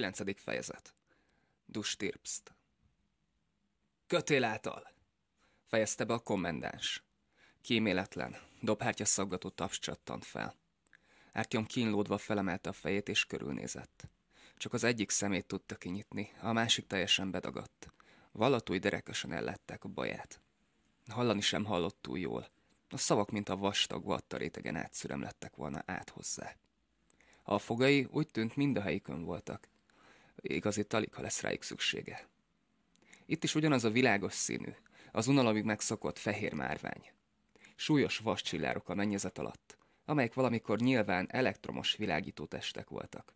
9. fejezet. Dustirpst. Kötél által! Fejezte be a kommendáns. Kíméletlen, dobhártya szaggató taps csattant fel. Ártyom kínlódva felemelte a fejét és körülnézett. Csak az egyik szemét tudta kinyitni, a másik teljesen bedagadt. Valatúj derekesen ellettek a baját. Hallani sem hallott túl jól. A szavak, mint a vastag vatta rétegen átszüremlettek volna át hozzá. A fogai úgy tűnt mind a helyükön voltak, igazit alig, ha lesz rájuk szüksége. Itt is ugyanaz a világos színű, az unalomig megszokott fehér márvány. Súlyos vascsillárok a mennyezet alatt, amelyek valamikor nyilván elektromos világító testek voltak.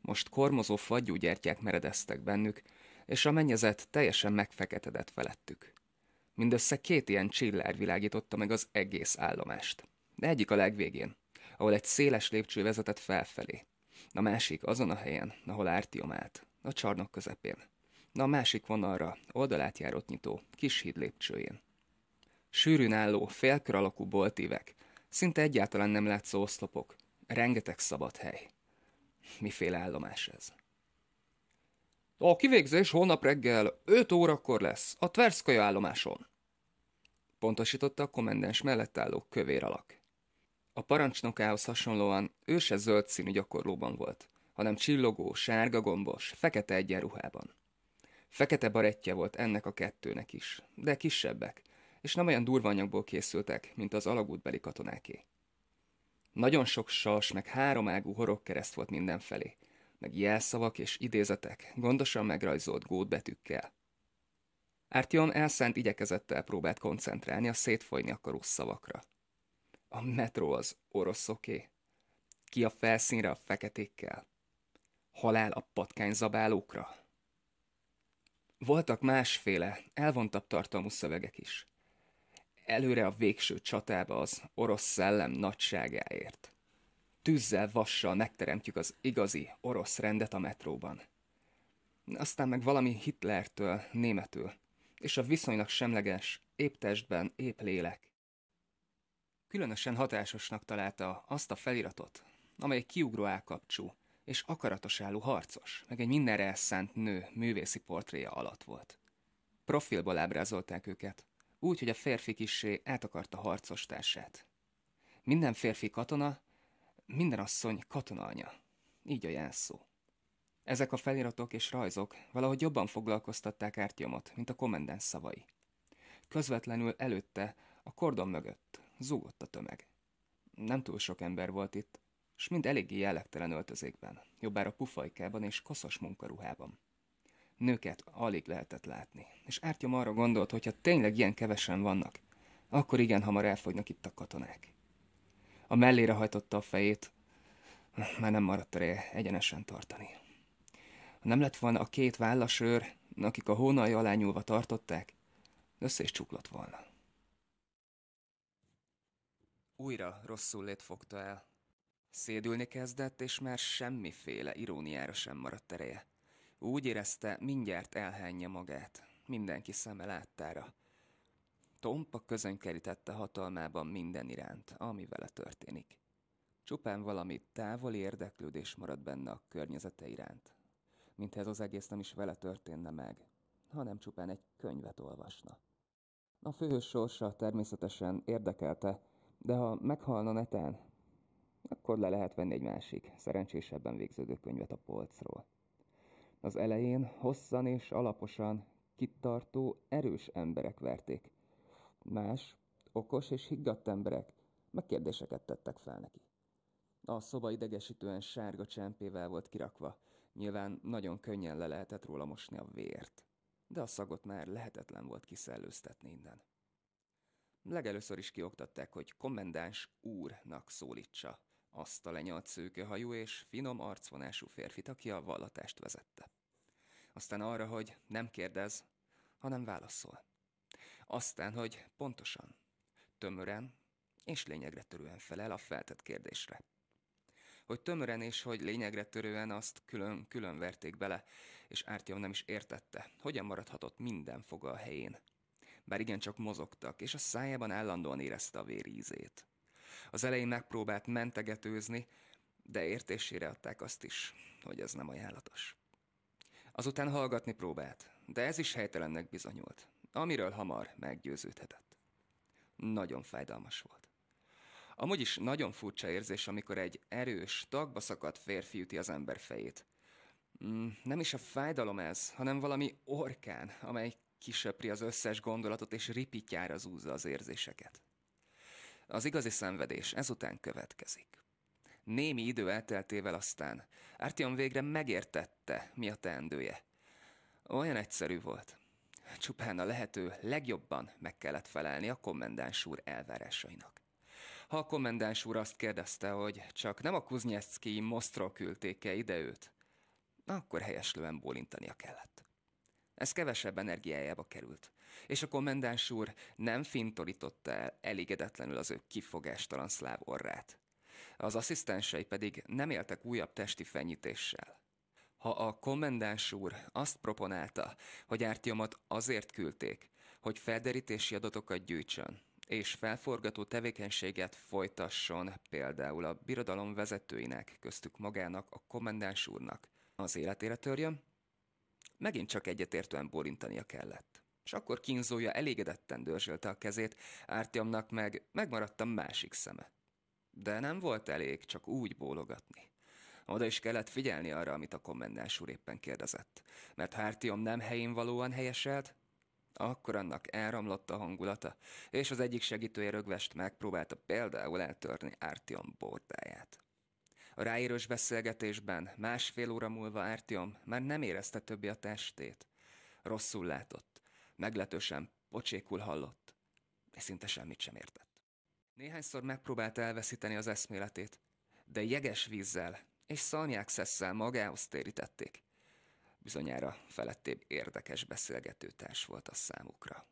Most kormozó gyertyák meredeztek bennük, és a mennyezet teljesen megfeketedett felettük. Mindössze két ilyen csillár világította meg az egész állomást. De egyik a legvégén, ahol egy széles lépcső vezetett felfelé, a másik azon a helyen, ahol Ártiom állt, a csarnok közepén. Na a másik vonalra, járott nyitó, kis híd lépcsőjén. Sűrűn álló, félkör alakú boltívek, szinte egyáltalán nem látszó oszlopok, rengeteg szabad hely. Miféle állomás ez? A kivégzés holnap reggel 5 órakor lesz, a Tverszkaja állomáson. Pontosította a komendens mellett álló kövér alak. A parancsnokához hasonlóan ő se zöld színű gyakorlóban volt, hanem csillogó, sárga gombos, fekete egyenruhában. Fekete barettje volt ennek a kettőnek is, de kisebbek, és nem olyan durva anyagból készültek, mint az alagútbeli katonáké. Nagyon sok sas, meg háromágú kereszt volt mindenfelé, meg jelszavak és idézetek, gondosan megrajzolt gótbetűkkel. Ártyom elszánt igyekezettel próbált koncentrálni a szétfolyni akaró szavakra. A metró az oroszoké. Ki a felszínre a feketékkel. Halál a patkányzabálókra. Voltak másféle, elvontabb tartalmú szövegek is. Előre a végső csatába az orosz szellem nagyságáért. Tűzzel, vassal megteremtjük az igazi orosz rendet a metróban. Aztán meg valami Hitlertől, németül, és a viszonylag semleges, épp testben, épp lélek, Különösen hatásosnak találta azt a feliratot, amely kiugró állkapcsú és akaratos álló harcos, meg egy mindenre elszánt nő művészi portréja alatt volt. Profilból ábrázolták őket, úgy, hogy a férfi kissé át harcos társát. Minden férfi katona, minden asszony katona anya. Így a jelszó. Ezek a feliratok és rajzok valahogy jobban foglalkoztatták Ártyomot, mint a komendens szavai. Közvetlenül előtte, a kordon mögött, Zúgott a tömeg. Nem túl sok ember volt itt, és mind eléggé jellegtelen öltözékben, jobbára pufajkában és koszos munkaruhában. Nőket alig lehetett látni, és Ártyom arra gondolt, hogy ha tényleg ilyen kevesen vannak, akkor igen hamar elfogynak itt a katonák. A mellére hajtotta a fejét, már nem maradt erre egyenesen tartani. Ha nem lett volna a két vállasőr, akik a hónalja alá nyúlva tartották, össze is csuklott volna újra rosszul lét fogta el. Szédülni kezdett, és már semmiféle iróniára sem maradt ereje. Úgy érezte, mindjárt elhányja magát, mindenki szeme láttára. Tompa közönkerítette hatalmában minden iránt, ami vele történik. Csupán valami távoli érdeklődés maradt benne a környezete iránt. Mint ez az egész nem is vele történne meg, hanem csupán egy könyvet olvasna. A főhős sorsa természetesen érdekelte, de ha meghalna Netán, akkor le lehet venni egy másik, szerencsésebben végződő könyvet a polcról. Az elején hosszan és alaposan kitartó, erős emberek verték. Más, okos és higgadt emberek megkérdéseket tettek fel neki. A szoba idegesítően sárga csempével volt kirakva, nyilván nagyon könnyen le lehetett róla mosni a vért, de a szagot már lehetetlen volt kiszellőztetni innen. Legelőször is kioktatták, hogy kommendáns úrnak szólítsa azt a lenyalt szőkehajú és finom arcvonású férfit, aki a vallatást vezette. Aztán arra, hogy nem kérdez, hanem válaszol. Aztán, hogy pontosan, tömören és lényegre törően felel a feltett kérdésre. Hogy tömören és hogy lényegre törően azt külön-külön verték bele, és Ártyom nem is értette, hogyan maradhatott minden foga a helyén – bár igencsak mozogtak, és a szájában állandóan érezte a vérízét. Az elején megpróbált mentegetőzni, de értésére adták azt is, hogy ez nem ajánlatos. Azután hallgatni próbált, de ez is helytelennek bizonyult, amiről hamar meggyőződhetett. Nagyon fájdalmas volt. Amúgy is nagyon furcsa érzés, amikor egy erős, tagba szakadt férfi üti az ember fejét. Mm, nem is a fájdalom ez, hanem valami orkán, amely kisöpri az összes gondolatot, és ripityára zúzza az érzéseket. Az igazi szenvedés ezután következik. Némi idő elteltével aztán Artyom végre megértette, mi a teendője. Olyan egyszerű volt. Csupán a lehető legjobban meg kellett felelni a kommendáns úr elvárásainak. Ha a kommendáns úr azt kérdezte, hogy csak nem a Kuznyeszki mosztról küldték -e ide őt, akkor helyeslően bólintania kellett. Ez kevesebb energiájába került. És a kommendáns úr nem fintorította el elégedetlenül az ő kifogástalan szláv orrát. Az asszisztensei pedig nem éltek újabb testi fenyítéssel. Ha a kommendáns úr azt proponálta, hogy Ártyomat azért küldték, hogy felderítési adatokat gyűjtsön, és felforgató tevékenységet folytasson például a birodalom vezetőinek, köztük magának, a kommendáns úrnak, az életére törjön, Megint csak egyetértően borintania kellett. És akkor kínzója elégedetten dörzsölte a kezét, Ártiamnak meg megmaradt a másik szeme. De nem volt elég csak úgy bólogatni. Oda is kellett figyelni arra, amit a kommendáns úr éppen kérdezett. Mert Hártiom nem helyén valóan helyeselt, akkor annak elramlott a hangulata, és az egyik segítője rögvest megpróbálta például eltörni Ártion bordáját. A ráírós beszélgetésben másfél óra múlva Ártyom már nem érezte többé a testét. Rosszul látott, meglehetősen pocsékul hallott, és szinte semmit sem értett. Néhányszor megpróbált elveszíteni az eszméletét, de jeges vízzel és szalnyák szesszel magához térítették. Bizonyára felettébb érdekes beszélgetőtárs volt a számukra.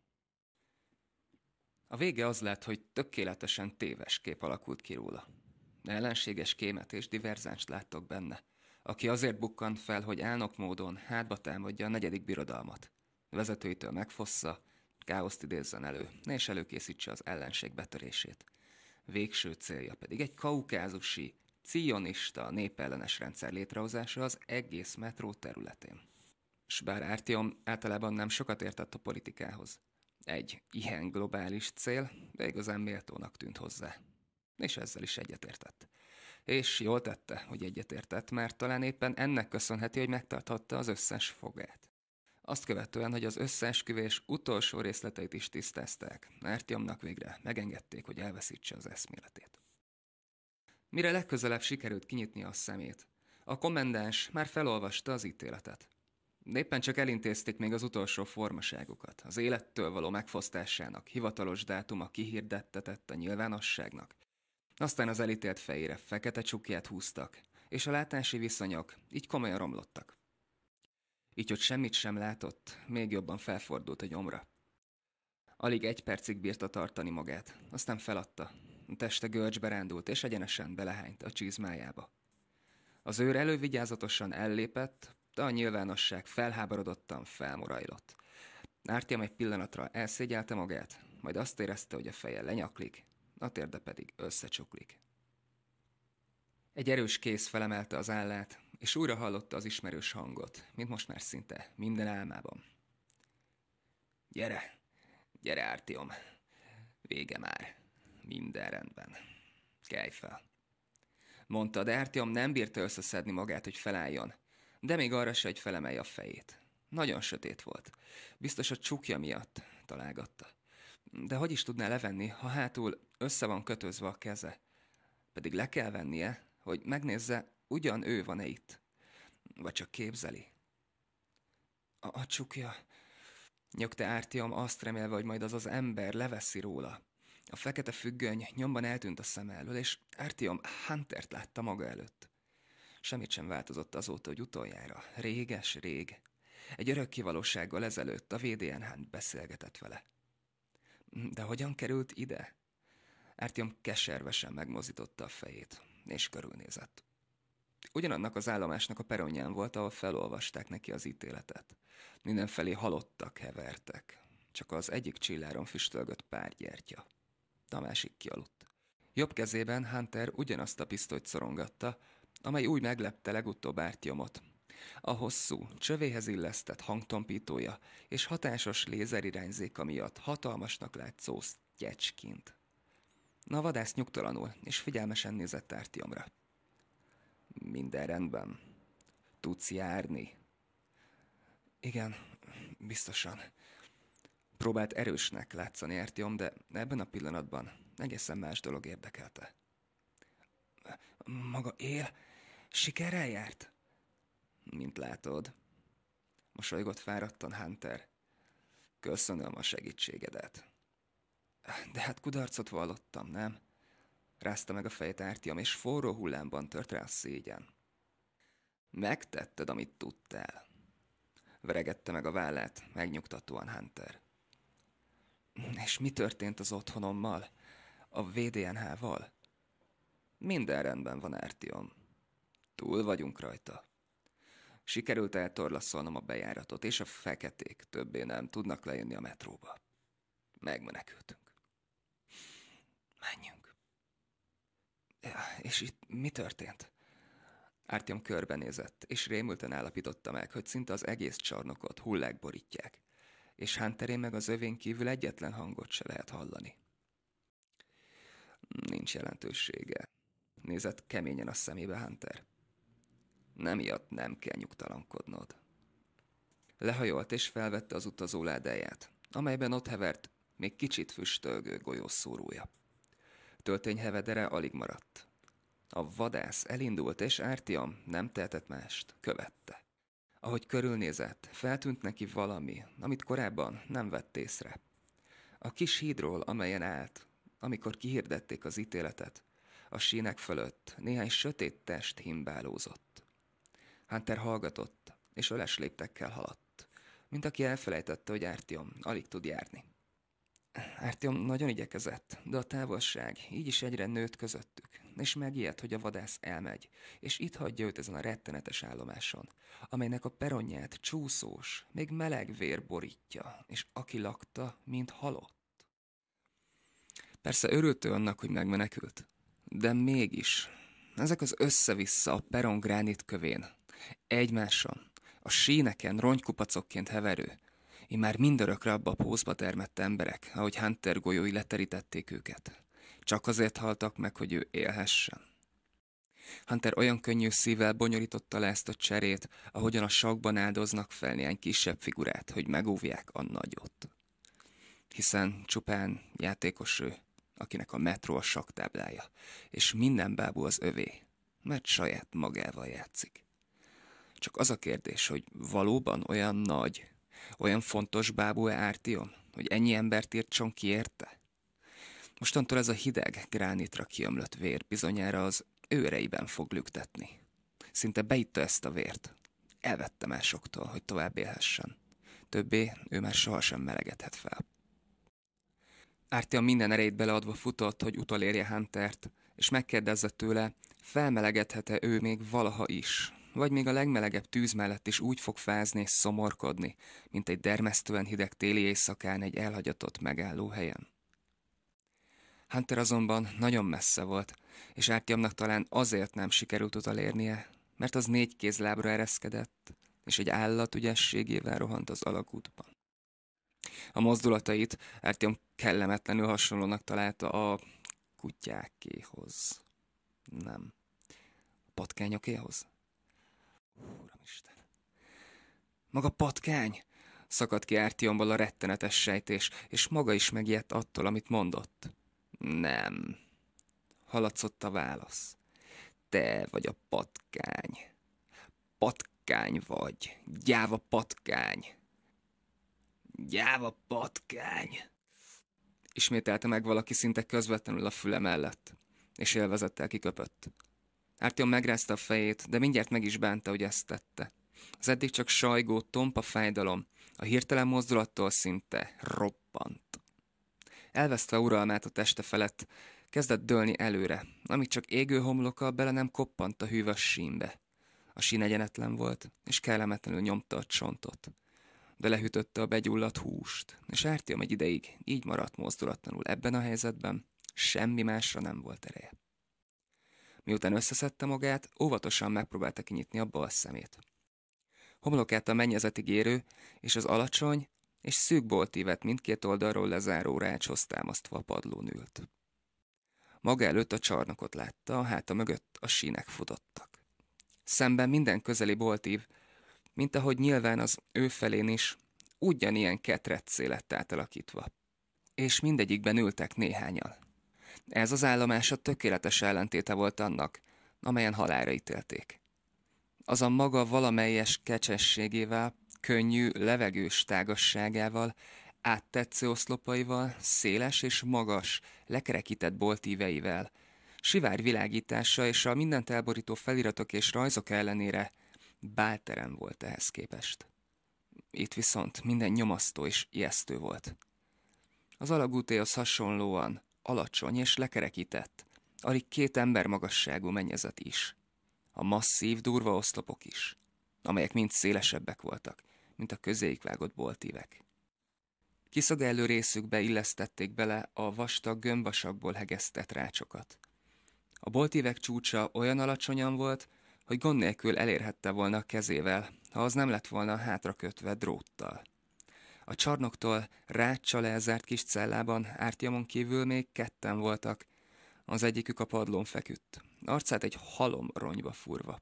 A vége az lett, hogy tökéletesen téves kép alakult ki róla. Ellenséges kémet és diverzánst láttok benne, aki azért bukkant fel, hogy álnok módon hátba támadja a negyedik birodalmat. Vezetőitől megfossza, káoszt idézzen elő, és előkészítse az ellenség betörését. Végső célja pedig egy kaukázusi, cionista népellenes rendszer létrehozása az egész metró területén. S bár Ártiom általában nem sokat értett a politikához. Egy ilyen globális cél, de igazán méltónak tűnt hozzá. És ezzel is egyetértett. És jól tette, hogy egyetértett, mert talán éppen ennek köszönheti, hogy megtarthatta az összes fogát. Azt követően, hogy az összeesküvés utolsó részleteit is tisztázták, Ártyomnak végre megengedték, hogy elveszítse az eszméletét. Mire legközelebb sikerült kinyitni a szemét, a kommendáns már felolvasta az ítéletet. De éppen csak elintézték még az utolsó formaságukat, az élettől való megfosztásának hivatalos dátuma kihirdettetett a nyilvánosságnak, aztán az elítélt fejére fekete csukját húztak, és a látási viszonyok így komolyan romlottak. Így, hogy semmit sem látott, még jobban felfordult a gyomra. Alig egy percig bírta tartani magát, aztán feladta. A teste görcsbe rándult, és egyenesen belehányt a csizmájába. Az őr elővigyázatosan ellépett, de a nyilvánosság felháborodottan felmorajlott. Ártyám egy pillanatra elszégyelte magát, majd azt érezte, hogy a feje lenyaklik, a térde pedig összecsuklik. Egy erős kéz felemelte az állát, és újra hallotta az ismerős hangot, mint most már szinte minden álmában. Gyere, gyere, Ártiom, vége már, minden rendben, kelj fel. Mondta, de Ártiom nem bírta összeszedni magát, hogy felálljon, de még arra se, hogy felemelje a fejét. Nagyon sötét volt, biztos a csukja miatt találgatta de hogy is tudná levenni, ha hátul össze van kötözve a keze? Pedig le kell vennie, hogy megnézze, ugyan ő van-e itt. Vagy csak képzeli. A, a csukja. Nyögte ártiam azt remélve, hogy majd az az ember leveszi róla. A fekete függöny nyomban eltűnt a szem elől, és ártiam Huntert látta maga előtt. Semmit sem változott azóta, hogy utoljára. Réges rég. Egy örök kivalósággal ezelőtt a VDN Hunt beszélgetett vele. De hogyan került ide? Ártyom keservesen megmozította a fejét, és körülnézett. Ugyanannak az állomásnak a peronján volt, ahol felolvasták neki az ítéletet. Mindenfelé halottak hevertek. Csak az egyik csilláron füstölgött pár gyertya. A másik kialudt. Jobb kezében Hunter ugyanazt a pisztolyt szorongatta, amely úgy meglepte legutóbb Ártyomot, a hosszú, csövéhez illesztett hangtompítója és hatásos lézerirányzéka miatt hatalmasnak látszó sztyecskint. Na vadász nyugtalanul és figyelmesen nézett Tártiomra. Minden rendben. Tudsz járni? Igen, biztosan. Próbált erősnek látszani Ertiom, de ebben a pillanatban egészen más dolog érdekelte. Maga él? Sikerrel járt? mint látod. Mosolygott fáradtan Hunter. Köszönöm a segítségedet. De hát kudarcot vallottam, nem? Rázta meg a fejét ártiam, és forró hullámban tört rá a szégyen. Megtetted, amit tudtál. Veregette meg a vállát, megnyugtatóan Hunter. És mi történt az otthonommal? A VDNH-val? Minden rendben van, Ártiom. Túl vagyunk rajta. Sikerült eltorlaszolnom a bejáratot, és a feketék többé nem tudnak lejönni a metróba. Megmenekültünk. Menjünk. Ja, és itt mi történt? Ártyom körbenézett, és rémülten állapította meg, hogy szinte az egész csarnokot hullák borítják, és Hunterén meg az övén kívül egyetlen hangot se lehet hallani. Nincs jelentősége. Nézett keményen a szemébe Hunter nem miatt nem kell nyugtalankodnod. Lehajolt és felvette az utazó ládáját, amelyben ott hevert még kicsit füstölgő golyószórója. Töltény hevedere alig maradt. A vadász elindult, és Ártiam nem tehetett mást, követte. Ahogy körülnézett, feltűnt neki valami, amit korábban nem vett észre. A kis hídról, amelyen állt, amikor kihirdették az ítéletet, a sínek fölött néhány sötét test himbálózott. Hunter hallgatott, és öles léptekkel haladt, mint aki elfelejtette, hogy Artyom alig tud járni. Artyom nagyon igyekezett, de a távolság így is egyre nőtt közöttük, és megijedt, hogy a vadász elmegy, és itt hagyja őt ezen a rettenetes állomáson, amelynek a peronyát csúszós, még meleg vér borítja, és aki lakta, mint halott. Persze örült ő annak, hogy megmenekült, de mégis, ezek az össze-vissza a peron gránit kövén, egymással a síneken ronykupacokként heverő, én már mindörökre abba a pózba termett emberek, ahogy Hunter golyói leterítették őket. Csak azért haltak meg, hogy ő élhessen. Hunter olyan könnyű szívvel bonyolította le ezt a cserét, ahogyan a sakban áldoznak fel néhány kisebb figurát, hogy megóvják a nagyot. Hiszen csupán játékos ő, akinek a metró a saktáblája, és minden bábú az övé, mert saját magával játszik. Csak az a kérdés, hogy valóban olyan nagy, olyan fontos bábú-e Ártion, hogy ennyi embert írtson ki érte? Mostantól ez a hideg, gránitra kiömlött vér bizonyára az őreiben fog lüktetni. Szinte beitta ezt a vért. Elvette másoktól, soktól, hogy tovább élhessen. Többé ő már sohasem melegedhet fel. Ártia minden erejét beleadva futott, hogy utolérje Huntert, és megkérdezze tőle, felmelegedhet-e ő még valaha is, vagy még a legmelegebb tűz mellett is úgy fog fázni és szomorkodni, mint egy dermesztően hideg téli éjszakán egy elhagyatott helyen. Hunter azonban nagyon messze volt, és Ártyamnak talán azért nem sikerült utalérnie, mert az négy kézlábra ereszkedett, és egy állat ügyességével rohant az alagútban. A mozdulatait Ártyom kellemetlenül hasonlónak találta a kutyákéhoz. Nem. A patkányokéhoz? Uramisten! Maga patkány! Szakadt ki Ártionból a rettenetes sejtés, és maga is megijedt attól, amit mondott. Nem. Halacott a válasz. Te vagy a patkány. Patkány vagy. Gyáva patkány. Gyáva patkány. Ismételte meg valaki szinte közvetlenül a füle mellett, és élvezettel kiköpött. Artyom megrázta a fejét, de mindjárt meg is bánta, hogy ezt tette. Az eddig csak sajgó, tompa fájdalom, a hirtelen mozdulattól szinte robbant. Elvesztve uralmát a teste felett, kezdett dőlni előre, amit csak égő homloka bele nem koppant a hűvös sínbe. A sín egyenetlen volt, és kellemetlenül nyomta a csontot. De lehütötte a begyulladt húst, és Ártiam egy ideig így maradt mozdulatlanul ebben a helyzetben, semmi másra nem volt ereje. Miután összeszedte magát, óvatosan megpróbálta kinyitni a bal szemét. Homlokát a mennyezeti gérő és az alacsony, és szűk boltívet mindkét oldalról lezáró rácshoz támasztva a padlón ült. Maga előtt a csarnokot látta, a háta mögött a sínek futottak. Szemben minden közeli boltív, mint ahogy nyilván az ő felén is, ugyanilyen ketrecé lett átalakítva. És mindegyikben ültek néhányan. Ez az állomása tökéletes ellentéte volt annak, amelyen halára ítélték. Az a maga valamelyes kecsességével, könnyű, levegős tágasságával, áttetsző oszlopaival, széles és magas, lekerekített boltíveivel, sivár világítása és a mindent elborító feliratok és rajzok ellenére bálterem volt ehhez képest. Itt viszont minden nyomasztó és ijesztő volt. Az alagútéhoz hasonlóan alacsony és lekerekített, alig két ember magasságú mennyezet is. A masszív, durva oszlopok is, amelyek mind szélesebbek voltak, mint a közéig vágott boltívek. Kiszagellő részükbe illesztették bele a vastag gömbasakból hegesztett rácsokat. A boltívek csúcsa olyan alacsonyan volt, hogy gond nélkül elérhette volna a kezével, ha az nem lett volna hátra kötve dróttal. A csarnoktól rácsal elzárt kis cellában ártyamon kívül még ketten voltak. Az egyikük a padlón feküdt, arcát egy halom ronyba furva,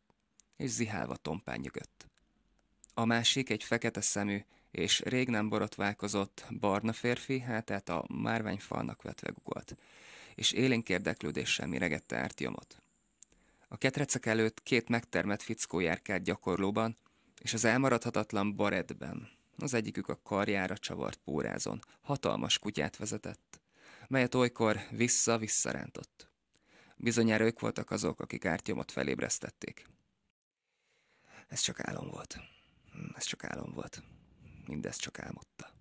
és zihálva nyögött. A másik egy fekete szemű, és rég nem borotválkozott barna férfi hátát a márványfalnak vetve gugolt, és élénk érdeklődéssel miregette ártyomot. A ketrecek előtt két megtermett fickó járkált gyakorlóban, és az elmaradhatatlan baredben – az egyikük a karjára csavart pórázon hatalmas kutyát vezetett, melyet olykor vissza visszarántott Bizonyára ők voltak azok, akik ártyomot felébresztették. Ez csak álom volt. Ez csak álom volt. Mindez csak álmodta.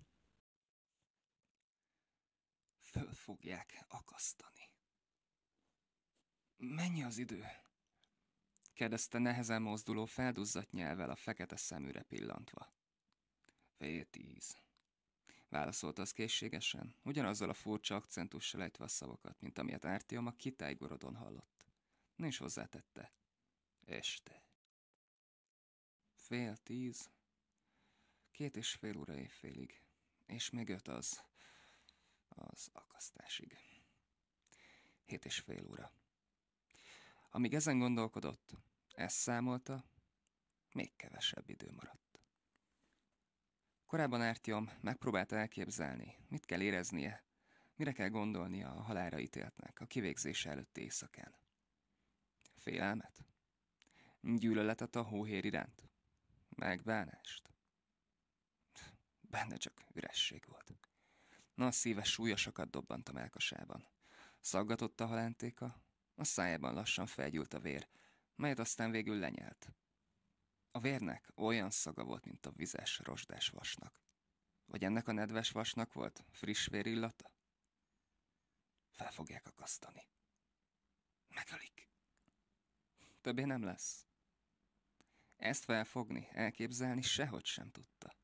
Föl fogják akasztani. Mennyi az idő? kérdezte nehezen mozduló felduzzat nyelvel a fekete szeműre pillantva. Fél tíz. Válaszolt az készségesen, ugyanazzal a furcsa akcentussal ejtve a szavakat, mint amilyet Ártiom a kitájgorodon hallott. Nincs hozzátette. Este. Fél tíz. Két és fél óra évfélig. És még öt az. Az akasztásig. Hét és fél óra. Amíg ezen gondolkodott, ezt számolta, még kevesebb idő maradt. Korábban Ártyom megpróbálta elképzelni, mit kell éreznie, mire kell gondolnia a halára ítéltnek a kivégzés előtti éjszakán. Félelmet? Gyűlöletet a hóhér iránt? Megbánást? Benne csak üresség volt. Na, a szíve súlyosokat dobbant a melkasában. Szaggatott a halántéka, a szájában lassan felgyúlt a vér, melyet aztán végül lenyelt. A vérnek olyan szaga volt, mint a vizes, rozsdás vasnak. Vagy ennek a nedves vasnak volt friss vér illata? Fel fogják akasztani. Megölik. Többé nem lesz. Ezt felfogni, elképzelni sehogy sem tudta.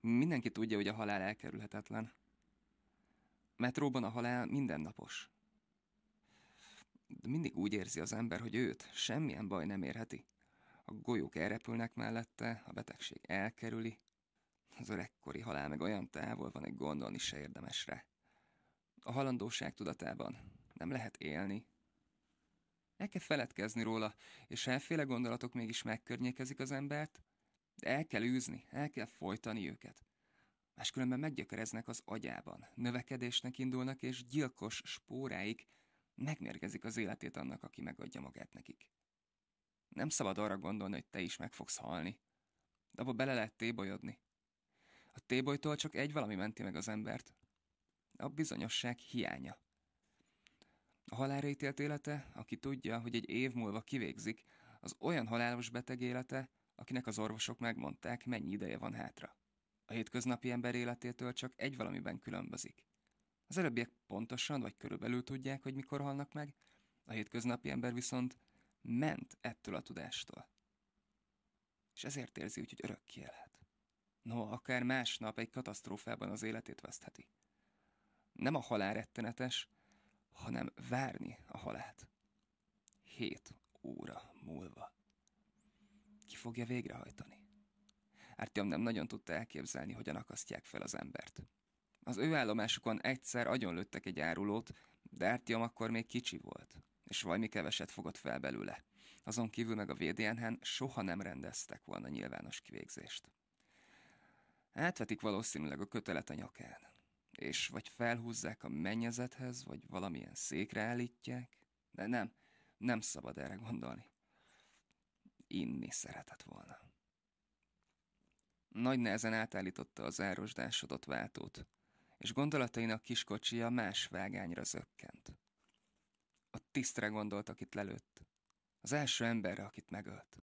Mindenki tudja, hogy a halál elkerülhetetlen. Metróban a halál mindennapos. De mindig úgy érzi az ember, hogy őt semmilyen baj nem érheti. A golyók elrepülnek mellette, a betegség elkerüli. Az öregkori halál meg olyan távol van, egy gondolni se érdemes rá. A halandóság tudatában nem lehet élni. El kell feledkezni róla, és elféle gondolatok mégis megkörnyékezik az embert, de el kell űzni, el kell folytani őket. Máskülönben meggyökereznek az agyában, növekedésnek indulnak, és gyilkos spóráik megmérgezik az életét annak, aki megadja magát nekik. Nem szabad arra gondolni, hogy te is meg fogsz halni. De abba bele lehet tébolyodni. A tébolytól csak egy valami menti meg az embert. A bizonyosság hiánya. A halálra ítélt élete, aki tudja, hogy egy év múlva kivégzik, az olyan halálos beteg élete, akinek az orvosok megmondták, mennyi ideje van hátra. A hétköznapi ember életétől csak egy valamiben különbözik. Az előbbiek pontosan vagy körülbelül tudják, hogy mikor halnak meg, a hétköznapi ember viszont ment ettől a tudástól. És ezért érzi úgy, hogy örökké élhet. No, akár másnap egy katasztrófában az életét vesztheti. Nem a halál rettenetes, hanem várni a halált. Hét óra múlva. Ki fogja végrehajtani? Ártyom nem nagyon tudta elképzelni, hogyan akasztják fel az embert. Az ő állomásukon egyszer agyonlőttek egy árulót, de Ártyom akkor még kicsi volt és valami keveset fogott fel belőle. Azon kívül meg a vdnh soha nem rendeztek volna nyilvános kivégzést. Átvetik valószínűleg a kötelet a nyakán, és vagy felhúzzák a mennyezethez, vagy valamilyen székre állítják, de nem, nem szabad erre gondolni. Inni szeretett volna. Nagy nehezen átállította az árosdásodott váltót, és gondolatainak kiskocsija más vágányra zökkent. A tisztre gondolt, akit lelőtt. Az első emberre, akit megölt.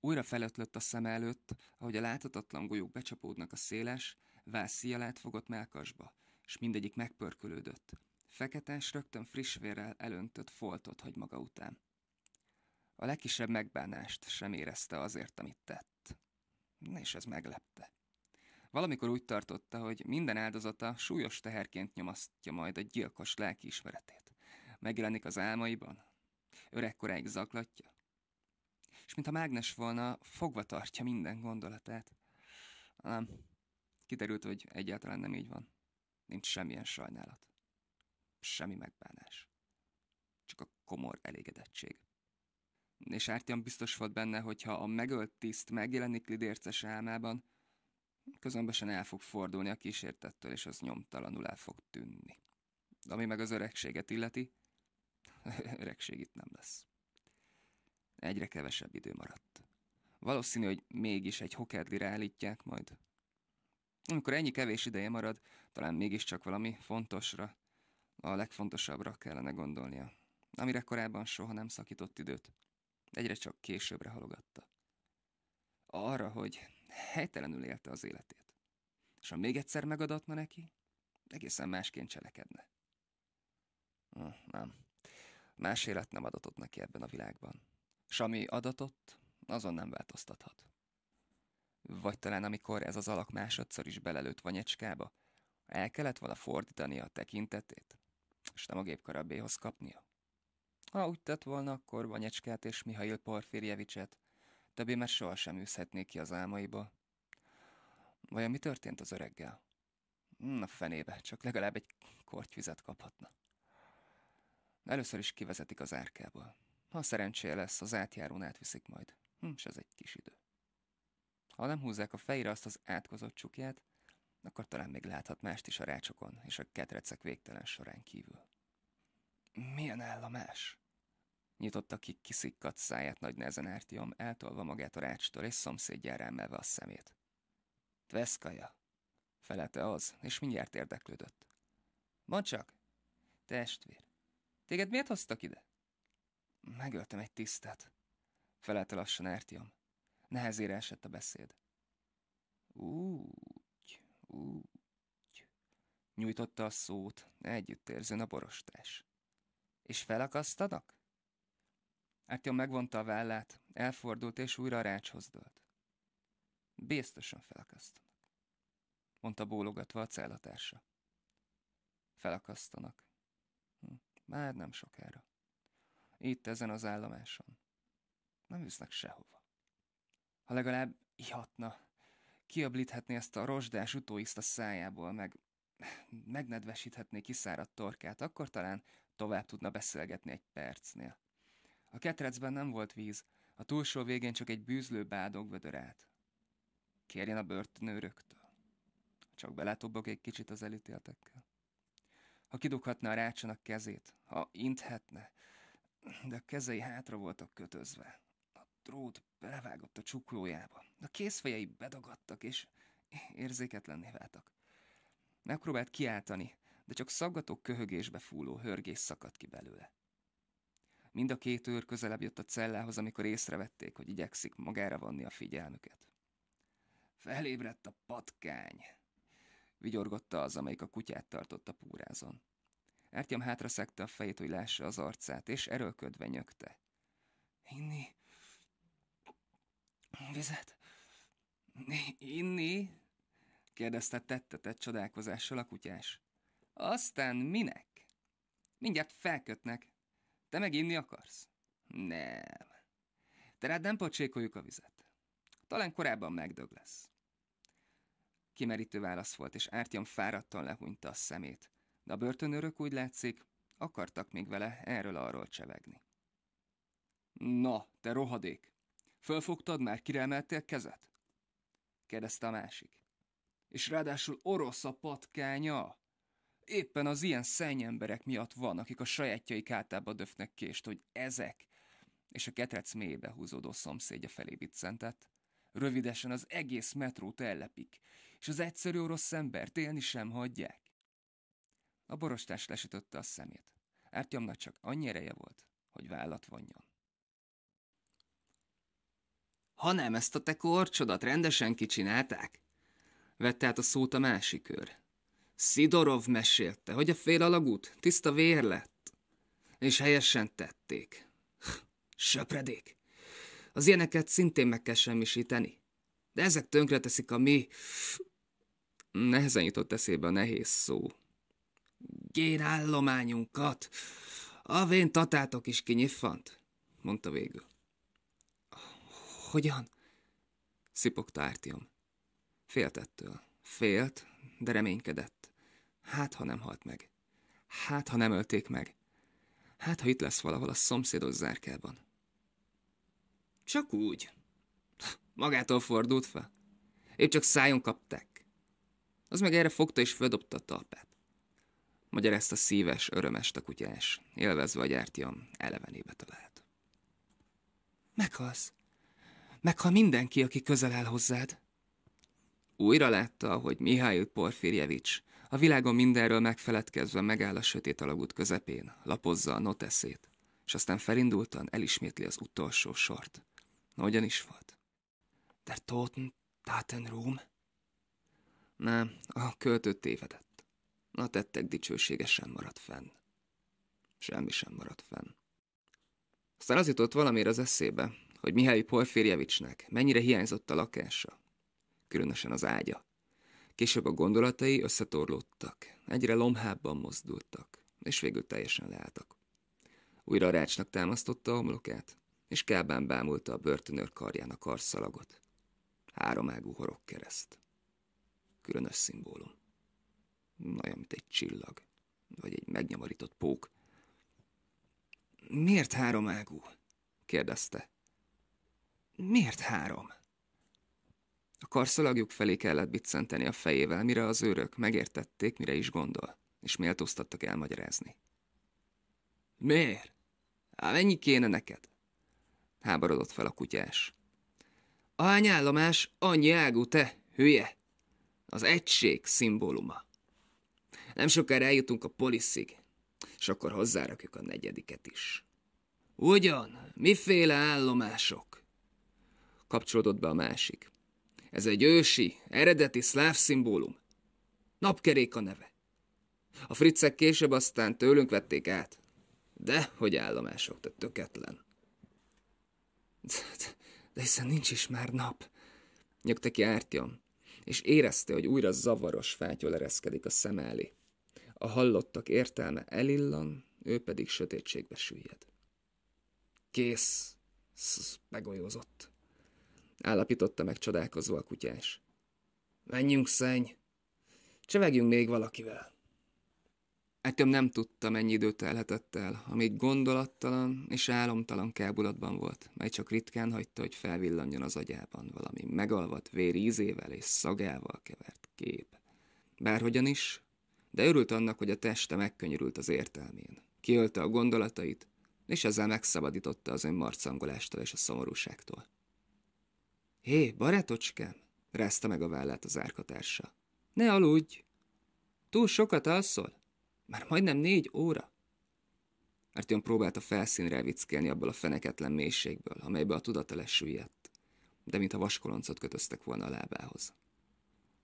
Újra felötlött a szem előtt, ahogy a láthatatlan golyók becsapódnak a széles, vászíjjal átfogott melkasba, és mindegyik megpörkölődött. Feketes, rögtön friss vérrel elöntött foltot hagy maga után. A legkisebb megbánást sem érezte azért, amit tett. És ez meglepte. Valamikor úgy tartotta, hogy minden áldozata súlyos teherként nyomasztja majd a gyilkos lelki ismeretét megjelenik az álmaiban, öregkoráig zaklatja, és mintha mágnes volna, fogva tartja minden gondolatát. Nem, kiderült, hogy egyáltalán nem így van. Nincs semmilyen sajnálat. Semmi megbánás. Csak a komor elégedettség. És Ártyan biztos volt benne, hogyha a megölt tiszt megjelenik lidérces álmában, közömbösen el fog fordulni a kísértettől, és az nyomtalanul el fog tűnni. Ami meg az öregséget illeti, öregség itt nem lesz. Egyre kevesebb idő maradt. Valószínű, hogy mégis egy hokedlire állítják majd. Amikor ennyi kevés ideje marad, talán mégiscsak valami fontosra, a legfontosabbra kellene gondolnia, amire korábban soha nem szakított időt. Egyre csak későbbre halogatta. Arra, hogy helytelenül élte az életét. És ha még egyszer megadatna neki, egészen másként cselekedne. Hm, nem. Más élet nem adatott neki ebben a világban. S ami adatott, azon nem változtathat. Vagy talán amikor ez az alak másodszor is belelőtt vanyecskába, el kellett volna fordítani a tekintetét, és nem a gépkarabéhoz kapnia. Ha úgy tett volna, akkor Vanyecskát és Mihail Porfirjevicset többé már sohasem űzhetnék ki az álmaiba. Vajon mi történt az öreggel? Na fenébe, csak legalább egy kortyvizet kaphatna. Először is kivezetik az árkából. Ha szerencséje lesz, az átjárón átviszik majd. Hm, és ez egy kis idő. Ha nem húzzák a fejre azt az átkozott csukját, akkor talán még láthat mást is a rácsokon és a ketrecek végtelen során kívül. Milyen állomás? Nyitotta ki kiszikkadt száját nagy nehezen Ártiom, eltolva magát a rácstól és szomszédjára emelve a szemét. Tveszkaja, Felete az, és mindjárt érdeklődött. Mondd csak, testvér, Téged miért hoztak ide? Megöltem egy tisztet, felelte lassan Ertiam. Nehezére esett a beszéd. Úgy, úgy, nyújtotta a szót együttérzőn a borostás. És felakasztanak? Ertiam megvonta a vállát, elfordult és újra a rácshoz dölt. Biztosan felakasztanak, mondta bólogatva a cellatársa. Felakasztanak, már nem sokára. Itt ezen az állomáson. Nem visznek sehova. Ha legalább ihatna, kiablíthetné ezt a rozsdás utóiszt a szájából, meg megnedvesíthetné kiszáradt torkát, akkor talán tovább tudna beszélgetni egy percnél. A ketrecben nem volt víz, a túlsó végén csak egy bűzlő bádog vödör állt. Kérjen a börtönőröktől. Csak beletobok egy kicsit az elítéltekkel. Ha kidughatna a rácson kezét, ha inthetne, de a kezei hátra voltak kötözve. A drót belevágott a csuklójába, a készfejei bedagadtak, és érzéketlenné váltak. Megpróbált kiáltani, de csak szaggató köhögésbe fúló hörgés szakadt ki belőle. Mind a két őr közelebb jött a cellához, amikor észrevették, hogy igyekszik magára vonni a figyelmüket. Felébredt a patkány, vigyorgotta az, amelyik a kutyát tartott a púrázon. Ártyom hátra szegte a fejét, hogy lássa az arcát, és erőlködve nyögte. Inni. Vizet. Inni? kérdezte tettetett csodálkozással a kutyás. Aztán minek? Mindjárt felkötnek. Te meg inni akarsz? Nem. Te rád nem pocsékoljuk a vizet. Talán korábban megdög lesz. Kimerítő válasz volt, és Ártyom fáradtan lehúnyta a szemét. De a börtönörök úgy látszik, akartak még vele erről-arról csevegni. Na, te rohadék! Fölfogtad már, kirelmeltél kezet? kérdezte a másik. És ráadásul orosz a patkánya! Éppen az ilyen szenny emberek miatt van, akik a sajátjaik átába döfnek kést, hogy ezek, és a ketrec mélybe húzódó szomszédja felé viccentett. Rövidesen az egész metrót ellepik, és az egyszerű orosz embert élni sem hagyják. A borostás lesütötte a szemét. Ártyomnak csak annyi ereje volt, hogy vállat vonjon. Ha nem ezt a te korcsodat rendesen kicsinálták? Vette át a szót a másik őr. Szidorov mesélte, hogy a fél alagút tiszta vér lett. És helyesen tették. Söpredék. Az ilyeneket szintén meg kell semmisíteni. De ezek tönkreteszik a mi Nehezen jutott eszébe a nehéz szó. állományunkat, A vén tatátok is kinyiffant, mondta végül. Hogyan? Szipogta Ártiom. Félt ettől. Félt, de reménykedett. Hát, ha nem halt meg. Hát, ha nem ölték meg. Hát, ha itt lesz valahol a szomszédos zárkában. Csak úgy. Magától fordult fel. Épp csak szájon kapták. Az meg erre fogta és földobta a talpát. a szíves, örömes a kutyás, élvezve a gyártyam elevenébe talált. Meghalsz. Meghal mindenki, aki közel áll hozzád. Újra látta, hogy Mihály Porfirjevics, a világon mindenről megfeledkezve megáll a sötét alagút közepén, lapozza a noteszét, és aztán felindultan elismétli az utolsó sort. Na, no, ugyanis volt. Der Toten Ruhm? Nem, a költő tévedett. A tettek dicsősége sem maradt fenn. Semmi sem maradt fenn. Aztán az jutott valamire az eszébe, hogy Mihály Porfirjevicsnek mennyire hiányzott a lakása, különösen az ágya. Később a gondolatai összetorlódtak, egyre lomhábban mozdultak, és végül teljesen leálltak. Újra a rácsnak támasztotta a homlokát, és kábán bámulta a börtönőr karján a karszalagot. Háromágú kereszt különös szimbólum. Olyan, mint egy csillag, vagy egy megnyomorított pók. Miért három ágú? kérdezte. Miért három? A karszalagjuk felé kellett biccenteni a fejével, mire az őrök megértették, mire is gondol, és méltóztattak elmagyarázni. Miért? Há, mennyi kéne neked? Háborodott fel a kutyás. Ahány állomás, annyi ágú, te, hülye! az egység szimbóluma. Nem sokára eljutunk a poliszig, és akkor hozzárakjuk a negyediket is. Ugyan, miféle állomások? Kapcsolódott be a másik. Ez egy ősi, eredeti szláv szimbólum. Napkerék a neve. A fricek később aztán tőlünk vették át. De, hogy állomások, te töketlen. De, de, de hiszen nincs is már nap, nyögte ki Ártyom és érezte, hogy újra zavaros fátyol ereszkedik a szem elé. A hallottak értelme elillan, ő pedig sötétségbe süllyed. Kész, Sz megolyózott. Állapította meg csodálkozva a kutyás. Menjünk, szenny! Csevegjünk még valakivel. Nekem nem tudta, mennyi időt telhetett el, amíg gondolattalan és álomtalan kábulatban volt, mely csak ritkán hagyta, hogy felvillanjon az agyában valami megalvat vér ízével és szagával kevert kép. Bárhogyan is, de örült annak, hogy a teste megkönnyörült az értelmén. Kiölte a gondolatait, és ezzel megszabadította az önmarcangolástól és a szomorúságtól. Hé, barátocskám! rázta meg a vállát az árkatársa. Ne aludj! Túl sokat alszol? Már majdnem négy óra? Artyom próbálta felszínre viccelni abból a feneketlen mélységből, amelybe a tudata lesüllyedt, de mintha vaskoloncot kötöztek volna a lábához.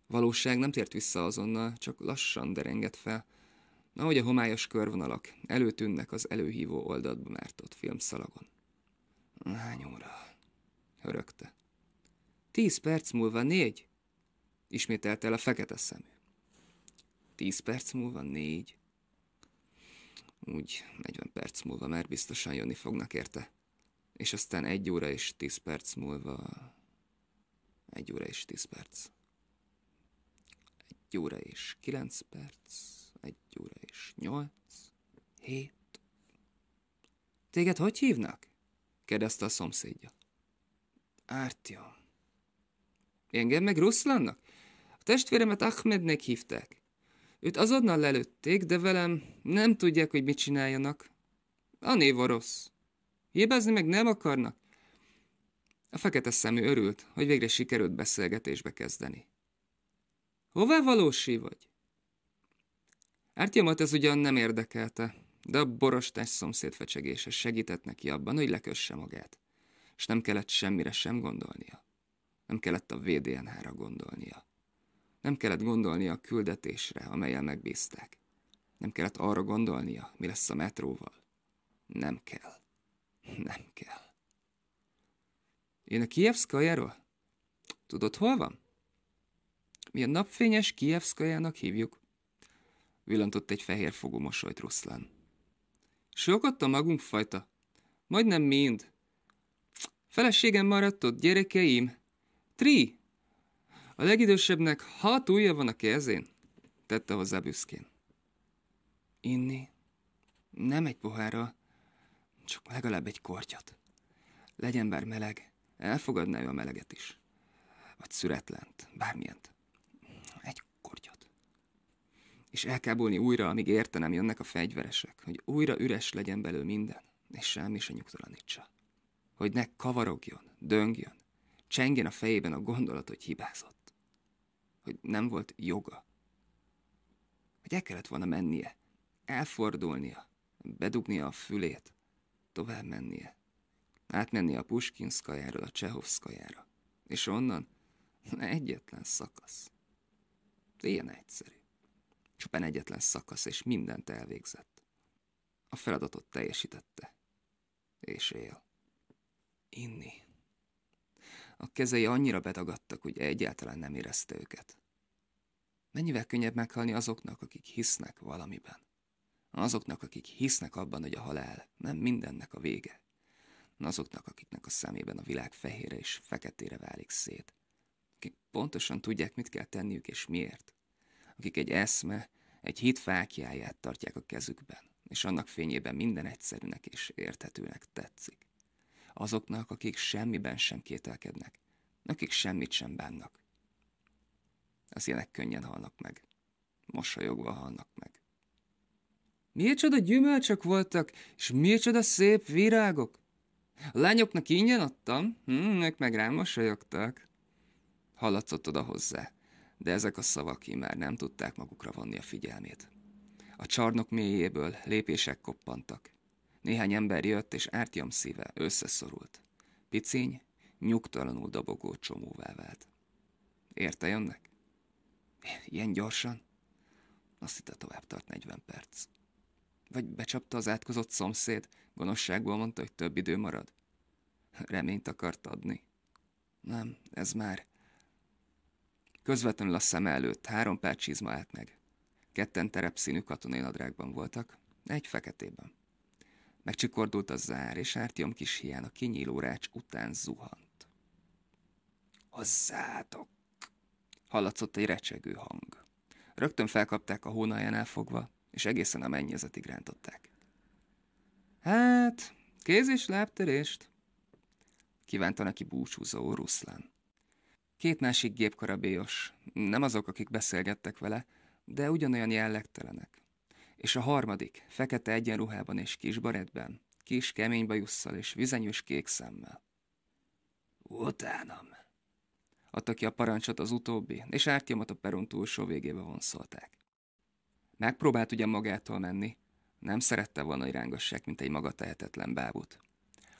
Valóság nem tért vissza azonnal, csak lassan derengett fel, ahogy a homályos körvonalak előtűnnek az előhívó oldatba mártott filmszalagon. Hány óra? Hörögte. Tíz perc múlva négy? Ismételte el a fekete szemű. Tíz perc múlva négy? úgy 40 perc múlva már biztosan jönni fognak érte. És aztán egy óra és 10 perc múlva... Egy óra és 10 perc. Egy óra és 9 perc. Egy óra és 8. 7. Téged hogy hívnak? kérdezte a szomszédja. Ártja. Engem meg Ruszlannak? A testvéremet Ahmednek hívták. Őt azonnal lelőtték, de velem nem tudják, hogy mit csináljanak. A a rossz. Hibázni meg nem akarnak. A fekete szemű örült, hogy végre sikerült beszélgetésbe kezdeni. Hová valósi vagy? Ártyamat hát ez ugyan nem érdekelte, de a borostás szomszéd fecsegése segített neki abban, hogy lekösse magát, és nem kellett semmire sem gondolnia. Nem kellett a VDNH-ra gondolnia. Nem kellett gondolnia a küldetésre, amelyen megbízták. Nem kellett arra gondolnia, mi lesz a metróval. Nem kell. Nem kell. Én a Kievszkajáról? Tudod, hol van? Mi a napfényes Kievszkajának hívjuk. Villantott egy fehér fogú mosolyt Ruszlán. Sokat a magunk fajta. Majdnem mind. Feleségem maradt ott, gyerekeim. Tri! A legidősebbnek hat ujja van a kezén, tette hozzá büszkén. Inni? Nem egy pohárral, csak legalább egy kortyot. Legyen bár meleg, elfogadná ő a meleget is. Vagy szüretlent, bármilyent. Egy kortyot. És bólni újra, amíg érte nem jönnek a fegyveresek, hogy újra üres legyen belőle minden, és semmi se nyugtalanítsa. Hogy ne kavarogjon, döngjön, csengjen a fejében a gondolat, hogy hibázott hogy nem volt joga. Hogy el kellett volna mennie, elfordulnia, bedugnia a fülét, tovább mennie, átmennie a Puskinszkajáról a Csehovszkajára, és onnan egyetlen szakasz. Ilyen egyszerű. Csupán egyetlen szakasz, és mindent elvégzett. A feladatot teljesítette. És él. Inni. A kezei annyira bedagadtak, hogy egyáltalán nem érezte őket. Mennyivel könnyebb meghalni azoknak, akik hisznek valamiben. Azoknak, akik hisznek abban, hogy a halál nem mindennek a vége. Azoknak, akiknek a szemében a világ fehére és feketére válik szét. Akik pontosan tudják, mit kell tenniük és miért. Akik egy eszme, egy hit fákjáját tartják a kezükben, és annak fényében minden egyszerűnek és érthetőnek tetszik. Azoknak, akik semmiben sem kételkednek, akik semmit sem bánnak, az ilyenek könnyen halnak meg. Mosolyogva halnak meg. Miért csoda gyümölcsök voltak, és miért csoda szép virágok! A lányoknak ingyen adtam, hm, ők meg rám mosolyogtak. Hallatszott oda hozzá, de ezek a szavak már nem tudták magukra vonni a figyelmét. A csarnok mélyéből lépések koppantak. Néhány ember jött, és ártyom szíve összeszorult. Picény, nyugtalanul dobogó csomóvá vált. Érte jönnek? Ilyen gyorsan? Azt hitte tovább tart 40 perc. Vagy becsapta az átkozott szomszéd, gonoszságból mondta, hogy több idő marad. Reményt akart adni. Nem, ez már... Közvetlenül a szem előtt három pár csizma állt meg. Ketten terepszínű katonénadrágban voltak, egy feketében. Megcsikordult a zár, és Ártyom kis hián a kinyíló rács után zuhant. Hozzátok! Hallatszott egy recsegő hang. Rögtön felkapták a hónalján elfogva, és egészen a mennyezetig rántották. Hát, kéz és lábtörést, kívánta neki búcsúzó Ruszlán. Két másik gépkarabélyos, nem azok, akik beszélgettek vele, de ugyanolyan jellegtelenek. És a harmadik, fekete egyenruhában és kis baretben, kis kemény bajusszal és vizenyős kék szemmel. Utánam! adta ki a parancsot az utóbbi, és Ártyamat a peron túlsó végébe vonszolták. Megpróbált ugyan magától menni, nem szerette volna, hogy rángassák, mint egy maga tehetetlen bábút.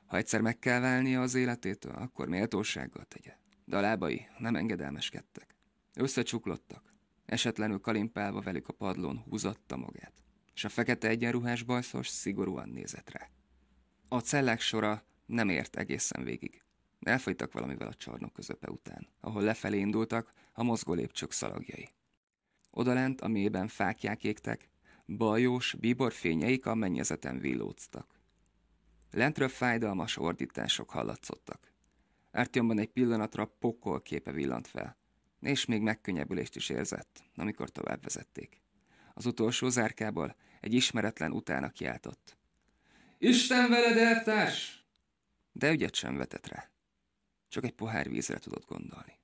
Ha egyszer meg kell válnia az életétől, akkor méltósággal tegye. De a lábai nem engedelmeskedtek. Összecsuklottak. Esetlenül kalimpálva velük a padlón húzatta magát. És a fekete egyenruhás bajszos szigorúan nézett rá. A cellák sora nem ért egészen végig. Elfogytak valamivel a csarnok közepe után, ahol lefelé indultak a mozgó lépcsők szalagjai. Odalent a mélyben fákják égtek, bajós, bíbor fényeik a mennyezeten villóztak. Lentről fájdalmas ordítások hallatszottak. Ártyomban egy pillanatra pokol képe villant fel, és még megkönnyebbülést is érzett, amikor tovább vezették. Az utolsó zárkából egy ismeretlen utána kiáltott. Isten veled, eltárs! De ügyet sem vetett rá. Csak egy pohár vízre tudott gondolni.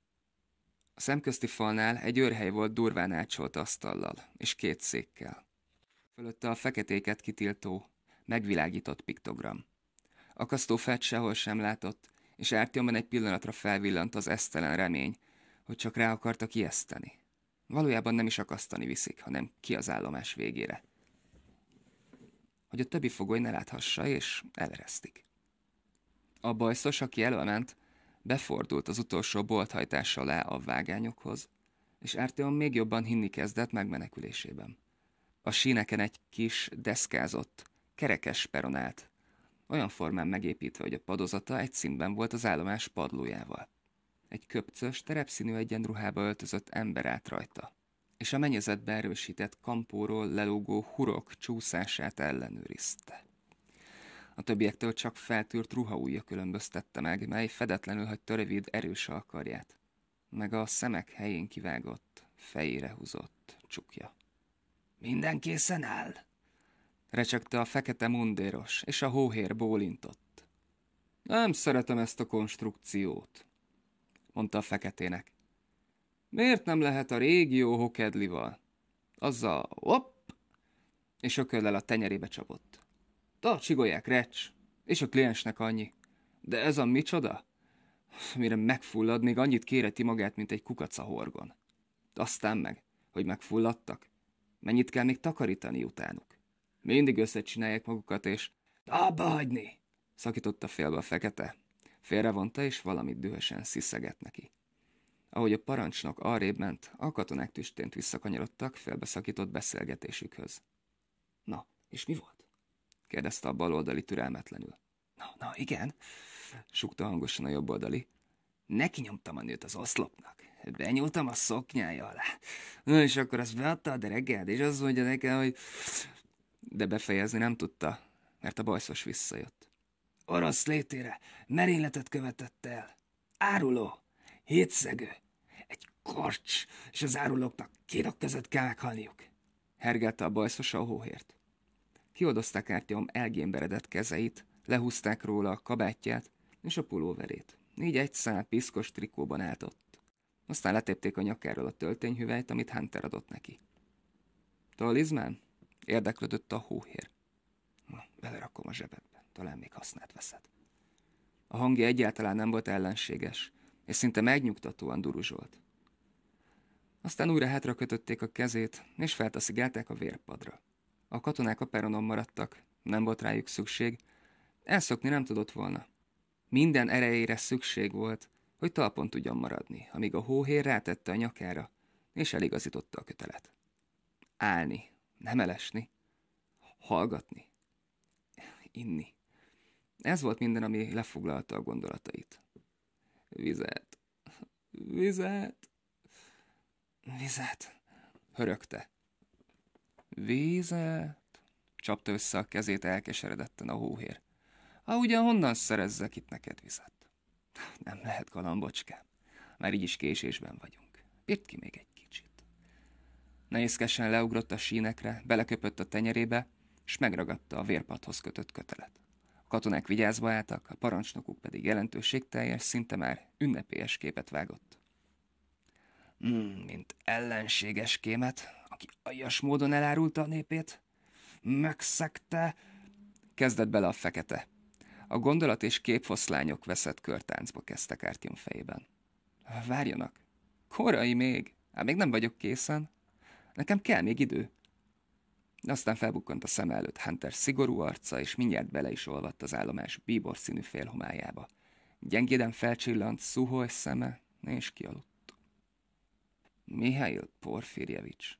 A szemközti falnál egy őrhely volt durván ácsolt asztallal és két székkel. Fölötte a feketéket kitiltó, megvilágított piktogram. Akasztófát sehol sem látott, és Ártyomban egy pillanatra felvillant az esztelen remény, hogy csak rá akarta ijeszteni. Valójában nem is akasztani viszik, hanem ki az állomás végére. Hogy a többi fogoly ne láthassa, és eleresztik. A bajszos, aki elment, Befordult az utolsó bolthajtása le a vágányokhoz, és Árteon még jobban hinni kezdett megmenekülésében. A síneken egy kis, deszkázott, kerekes peron állt, olyan formán megépítve, hogy a padozata egy színben volt az állomás padlójával. Egy köpcös, terepszínű egyenruhába öltözött ember állt rajta, és a mennyezetbe erősített kampóról lelógó hurok csúszását ellenőrizte. A többiektől csak feltűrt ruhaújja különböztette meg, mely fedetlenül hagyta rövid, erős alkarját. Meg a szemek helyén kivágott, fejére húzott csukja. Minden készen áll? Recsegte a fekete mundéros, és a hóhér bólintott. Nem szeretem ezt a konstrukciót, mondta a feketének. Miért nem lehet a régió hokedlival? a, hopp, és ököllel a tenyerébe csapott. A csigolyák recs, és a kliensnek annyi. De ez a micsoda? Mire megfullad, még annyit kéreti magát, mint egy kukaca horgon. Aztán meg, hogy megfulladtak. Mennyit kell még takarítani utánuk? Mindig összecsinálják magukat, és abba hagyni! Szakította félbe a fekete. Félrevonta, és valamit dühösen sziszegett neki. Ahogy a parancsnok arrébb ment, a katonák tüstént visszakanyarodtak félbeszakított beszélgetésükhöz. Na, és mi volt? kérdezte a baloldali türelmetlenül. Na, na, igen, sukta hangosan a jobboldali. Neki nyomtam a nőt az oszlopnak. Benyúltam a szoknyája alá. Na, hm, és akkor azt beadta a dereged, és azt mondja nekem, hogy... De befejezni nem tudta, mert a bajszos visszajött. Orosz létére merényletet követett el. Áruló, hétszegő, egy korcs, és az árulóknak két között kell meghalniuk. Hergette a bajszos a hóhért. Kiodozták ártyom elgémberedett kezeit, lehúzták róla a kabátját és a pulóverét. Így egy szál piszkos trikóban állt ott. Aztán letépték a nyakáról a töltényhüvelyt, amit Hunter adott neki. Talizmán? Érdeklődött a hóhér. Na, belerakom a zsebedbe, talán még hasznát veszed. A hangja egyáltalán nem volt ellenséges, és szinte megnyugtatóan duruzsolt. Aztán újra hátra kötötték a kezét, és feltaszigálták a vérpadra. A katonák a peronon maradtak, nem volt rájuk szükség, elszokni nem tudott volna. Minden erejére szükség volt, hogy talpon tudjon maradni, amíg a hóhér rátette a nyakára, és eligazította a kötelet. Állni, nem elesni, hallgatni, inni. Ez volt minden, ami lefoglalta a gondolatait. Vizet, vizet, vizet, hörögte. Vézet? Csapta össze a kezét elkeseredetten a hóhér. Ha ugye honnan szerezzek itt neked vizet? Nem lehet galambocskám, már így is késésben vagyunk. Bírd ki még egy kicsit. Nehézkesen leugrott a sínekre, beleköpött a tenyerébe, és megragadta a vérpadhoz kötött kötelet. A katonák vigyázva álltak, a parancsnokuk pedig jelentőségteljes, szinte már ünnepélyes képet vágott. Hmm, mint ellenséges kémet, aki aljas módon elárulta a népét, megszegte, kezdett bele a fekete. A gondolat és képfoszlányok veszett körtáncba kezdtek Ártyom fejében. Várjanak, korai még, hát még nem vagyok készen. Nekem kell még idő. Aztán felbukkant a szem előtt Hunter szigorú arca, és mindjárt bele is olvadt az állomás bíbor színű félhomályába. Gyengéden felcsillant szuhoj szeme, és kialudt. Mihail Porfirjevics.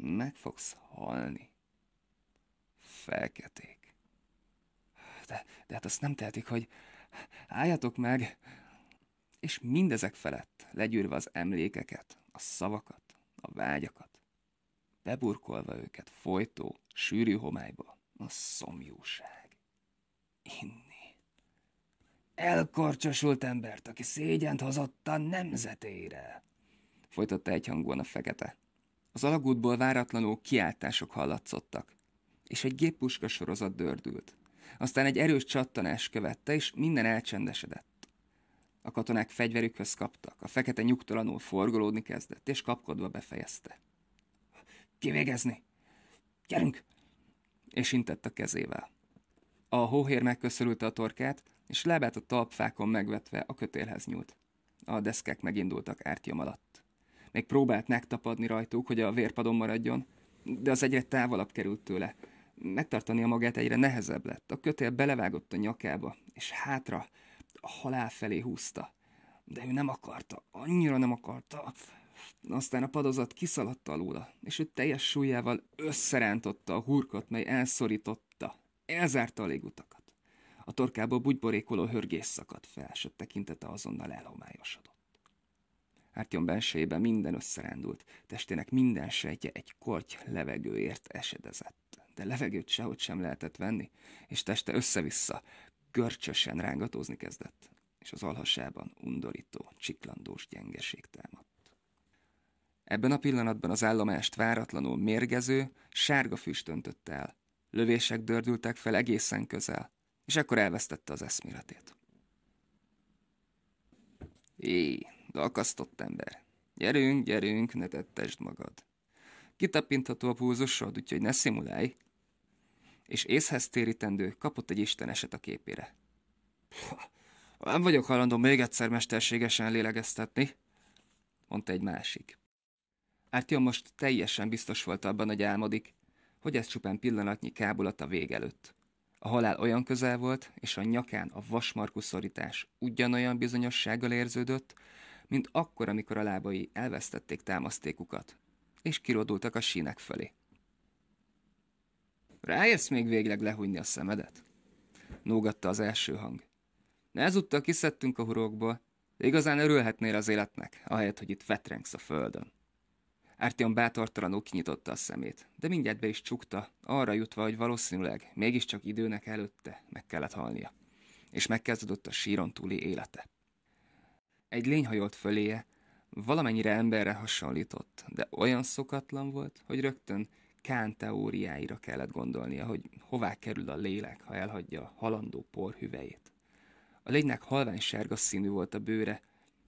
Meg fogsz halni. Felketék. De, de hát azt nem tehetik, hogy álljatok meg, és mindezek felett legyűrve az emlékeket, a szavakat, a vágyakat, beburkolva őket folytó, sűrű homályba, a szomjúság. Inni. elkorcsosult embert, aki szégyent hozott a nemzetére, folytatta egyhangúan a fekete, az alagútból váratlanul kiáltások hallatszottak, és egy géppuska sorozat dördült. Aztán egy erős csattanás követte, és minden elcsendesedett. A katonák fegyverükhöz kaptak, a fekete nyugtalanul forgolódni kezdett, és kapkodva befejezte. Kivégezni! Gyerünk! És intett a kezével. A hóhér megköszörülte a torkát, és lábát a talpfákon megvetve a kötélhez nyúlt. A deszkák megindultak ártyom alatt még próbált megtapadni rajtuk, hogy a vérpadon maradjon, de az egyre távolabb került tőle. Megtartani a magát egyre nehezebb lett. A kötél belevágott a nyakába, és hátra, a halál felé húzta. De ő nem akarta, annyira nem akarta. Aztán a padozat kiszaladt alóla, és ő teljes súlyával összerántotta a hurkot, mely elszorította, elzárta a légutakat. A torkából bugyborékoló hörgés szakadt fel, s a tekintete azonnal elhomályosodott. Ártyon belsejében minden összerándult, testének minden sejtje egy korty levegőért esedezett. De levegőt sehogy sem lehetett venni, és teste össze-vissza, görcsösen rángatózni kezdett, és az alhasában undorító, csiklandós gyengeség támadt. Ebben a pillanatban az állomást váratlanul mérgező, sárga füst öntött el. Lövések dördültek fel egészen közel, és akkor elvesztette az eszméletét. Éj, Akasztott ember. Gyerünk, gyerünk, ne tettesd magad. Kitapintható a pulzusod, úgyhogy ne szimulálj. És észhez térítendő kapott egy isteneset a képére. Nem vagyok hajlandó még egyszer mesterségesen lélegeztetni, mondta egy másik. Ártya most teljesen biztos volt abban, hogy álmodik, hogy ez csupán pillanatnyi kábulat a vég előtt. A halál olyan közel volt, és a nyakán a vasmarkú szorítás ugyanolyan bizonyossággal érződött, mint akkor, amikor a lábai elvesztették támasztékukat, és kirodultak a sínek felé. Rájössz még végleg lehújni a szemedet? Nógatta az első hang. Ne ezúttal kiszedtünk a hurokból, de igazán örülhetnél az életnek, ahelyett, hogy itt vetrengsz a földön. Ártian bátortalanul kinyitotta a szemét, de mindjárt be is csukta, arra jutva, hogy valószínűleg mégiscsak időnek előtte meg kellett halnia. És megkezdődött a síron túli élete. Egy lény hajolt föléje, valamennyire emberre hasonlított, de olyan szokatlan volt, hogy rögtön Kán teóriáira kellett gondolnia, hogy hová kerül a lélek, ha elhagyja a halandó porhüvejét. A lénynek halvány sárga színű volt a bőre,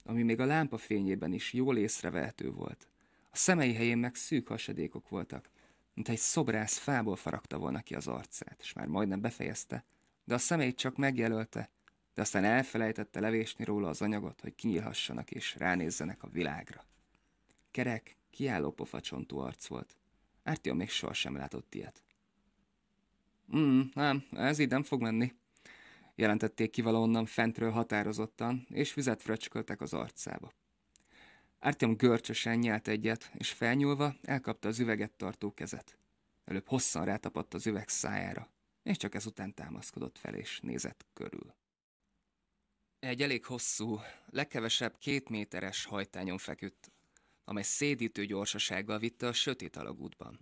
ami még a lámpa fényében is jól észrevehető volt. A szemei helyén meg szűk hasadékok voltak, mint egy szobrász fából faragta volna ki az arcát, és már majdnem befejezte, de a szemét csak megjelölte, de aztán elfelejtette levésni róla az anyagot, hogy kinyílhassanak és ránézzenek a világra. Kerek, kiálló pofacsontú arc volt. Ártion még sohasem látott ilyet. Mm, nem, ez így nem fog menni. Jelentették ki valahonnan fentről határozottan, és vizet fröcsköltek az arcába. Artyom görcsösen nyelt egyet, és felnyúlva elkapta az üveget tartó kezet. Előbb hosszan rátapadt az üveg szájára, és csak ezután támaszkodott fel és nézett körül. Egy elég hosszú, legkevesebb két méteres hajtányon feküdt, amely szédítő gyorsasággal vitte a sötét alagútban.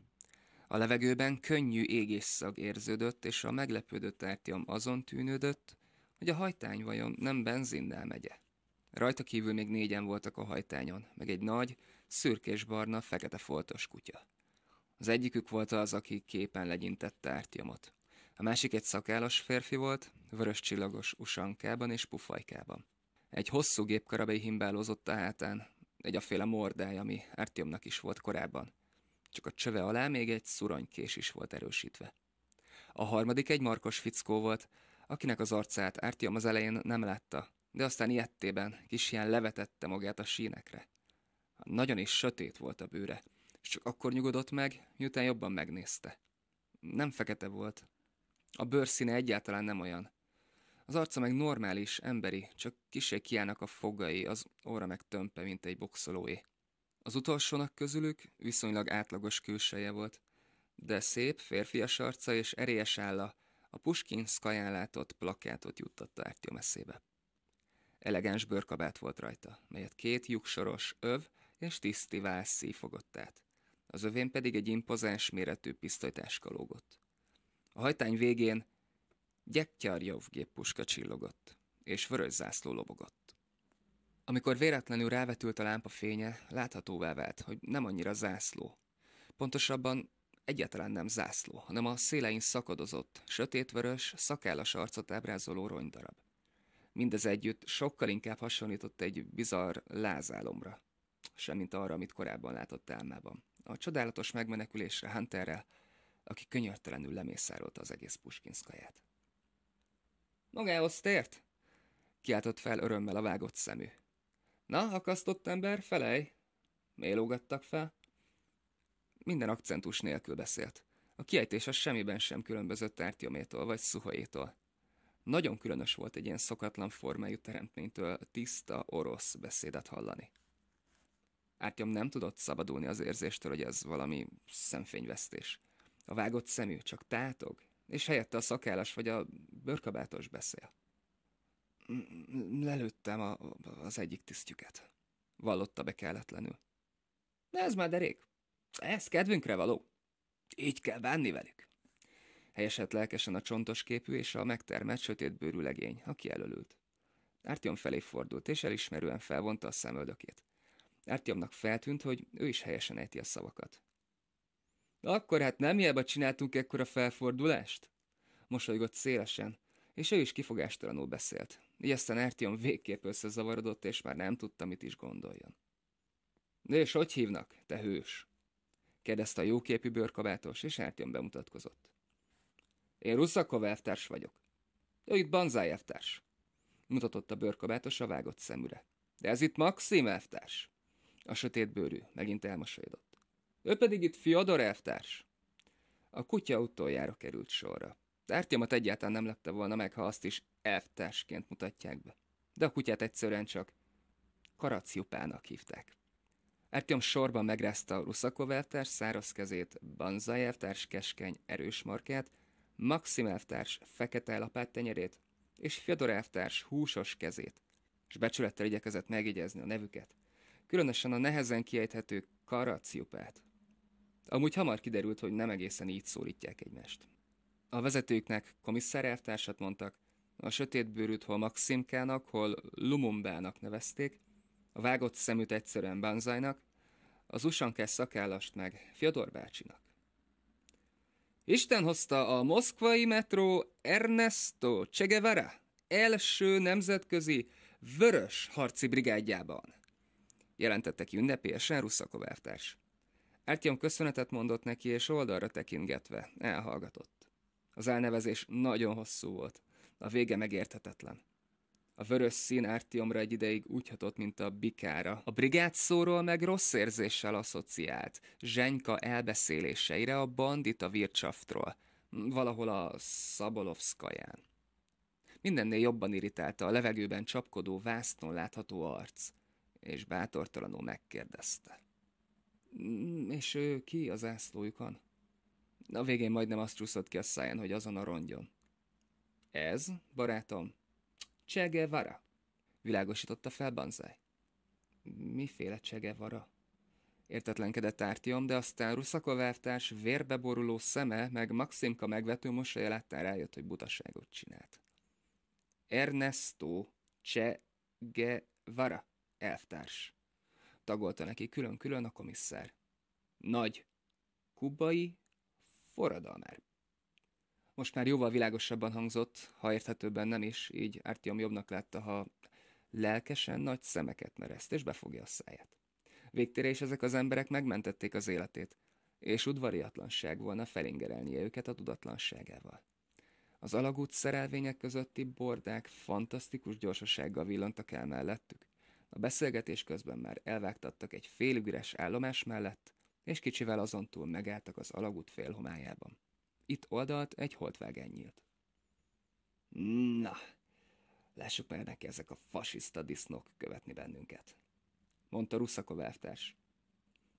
A levegőben könnyű égésszag érződött, és a meglepődött ártyom azon tűnődött, hogy a hajtány vajon nem benzinnel megye. Rajta kívül még négyen voltak a hajtányon, meg egy nagy, szürkés-barna, fekete foltos kutya. Az egyikük volt az, aki képen legyintette ártyomot. A másik egy szakállas férfi volt, vörös csillagos usankában és pufajkában. Egy hosszú gépkarabély himbálózott a hátán, egy a féle mordály, ami Artyomnak is volt korábban. Csak a csöve alá még egy szuronykés is volt erősítve. A harmadik egy markos fickó volt, akinek az arcát Artyom az elején nem látta, de aztán ilyettében kis ilyen levetette magát a sínekre. Nagyon is sötét volt a bőre, és csak akkor nyugodott meg, miután jobban megnézte. Nem fekete volt, a bőrszíne egyáltalán nem olyan. Az arca meg normális, emberi, csak kisé kiállnak a fogai, az óra meg tömpe, mint egy boxolóé. Az utolsónak közülük viszonylag átlagos külseje volt, de szép, férfias arca és erélyes álla a Puskin szkaján látott plakátot juttatta Ártyom eszébe. Elegáns bőrkabát volt rajta, melyet két lyuksoros öv és tiszti vász szífogott át. Az övén pedig egy impozáns méretű pisztolytáska lógott. A hajtány végén Gyektyarjov géppuska csillogott, és vörös zászló lobogott. Amikor véletlenül rávetült a lámpa fénye, láthatóvá vált, hogy nem annyira zászló. Pontosabban egyáltalán nem zászló, hanem a szélein szakadozott, sötétvörös, szakállas arcot ábrázoló ronydarab. Mindez együtt sokkal inkább hasonlított egy bizarr lázálomra, semmint arra, amit korábban látott álmában. A csodálatos megmenekülésre Hunterrel aki könyörtelenül lemészárolta az egész puskinszkaját. Magához tért? kiáltott fel örömmel a vágott szemű. Na, akasztott ember, felej! Mélógattak fel. Minden akcentus nélkül beszélt. A kiejtés az semmiben sem különbözött Ártyométól vagy Szuhajétól. Nagyon különös volt egy ilyen szokatlan formájú teremtménytől tiszta orosz beszédet hallani. Ártyom nem tudott szabadulni az érzéstől, hogy ez valami szemfényvesztés. A vágott szemű csak tátog, és helyette a szakállas vagy a bőrkabátos beszél. Lelőttem a, az egyik tisztjüket, vallotta be kelletlenül. De ez már derék. Ez kedvünkre való. Így kell bánni velük. Helyesett lelkesen a csontos képű és a megtermett sötétbőrű legény, aki elölült. Ártyom felé fordult, és elismerően felvonta a szemöldökét. Ártyomnak feltűnt, hogy ő is helyesen ejti a szavakat. Akkor hát nem hiába csináltunk ekkora felfordulást? Mosolygott szélesen, és ő is kifogástalanul beszélt. Így aztán Ertion végképp összezavarodott, és már nem tudta, mit is gondoljon. És hogy hívnak, te hős? kérdezte a jóképű bőrkabátos, és Ertion bemutatkozott. Én Ruszakov elvtárs vagyok. Ő itt Banzáj elvtárs, mutatott a bőrkabátos a vágott szemüre. De ez itt Maxim elvtárs. A sötét bőrű megint elmosolyodott. Ő pedig itt Fiodor elvtárs. A kutya utoljára került sorra. Ártyamat egyáltalán nem lepte volna meg, ha azt is elvtársként mutatják be. De a kutyát egyszerűen csak karacjupának hívták. Ártyom sorban megrázta a Ruszakov elvtárs száraz kezét, Banzai elvtárs keskeny erős markát, Maxim elvtárs fekete lapát tenyerét, és Fyodor elvtárs húsos kezét, és becsülettel igyekezett megjegyezni a nevüket, különösen a nehezen kiejthető karacjupát. Amúgy hamar kiderült, hogy nem egészen így szólítják egymást. A vezetőknek elvtársat mondtak, a bőrűt hol Maximkának, hol Lumumbának nevezték, a vágott szemüt egyszerűen Banzajnak, az usanke szakállast meg Fyodor bácsinak. Isten hozta a moszkvai metró Ernesto Csegevara első nemzetközi vörös harci brigádjában, jelentette ki ünnepélyesen Ruszakov elvtárs. Ártyom köszönetet mondott neki, és oldalra tekintgetve elhallgatott. Az elnevezés nagyon hosszú volt, a vége megérthetetlen. A vörös szín Ártiomra egy ideig úgy hatott, mint a bikára. A brigád szóról meg rossz érzéssel asszociált, Zsenyka elbeszéléseire a bandita Vircsaftról, valahol a Szabolovszkaján. Mindennél jobban irritálta a levegőben csapkodó vásznon látható arc, és bátortalanul megkérdezte. Mm, és ő ki az ászlójukon? A végén majdnem azt csúszott ki a száján, hogy azon a rongyon. Ez, barátom, Che világosította fel Banzai. Miféle Che Értetlenkedett Ártiom, de aztán Ruszakovártás vérbeboruló szeme, meg Maximka megvető mosolya láttán rájött, hogy butaságot csinált. Ernesto Che Guevara, elvtárs tagolta neki külön-külön a komisszár. Nagy, kubai, forradalmár. Most már jóval világosabban hangzott, ha érthetőbben nem is, így Artyom jobbnak látta, ha lelkesen nagy szemeket mereszt, és befogja a száját. Végtére is ezek az emberek megmentették az életét, és udvariatlanság volna felingerelni őket a tudatlanságával. Az alagút szerelvények közötti bordák fantasztikus gyorsasággal villantak el mellettük. A beszélgetés közben már elvágtattak egy félüres állomás mellett, és kicsivel azon túl megálltak az alagút félhomályában. Itt oldalt egy holdvágány nyílt. Na, lássuk már neki ezek a fasiszta disznók követni bennünket, mondta Ruszakov elvtárs.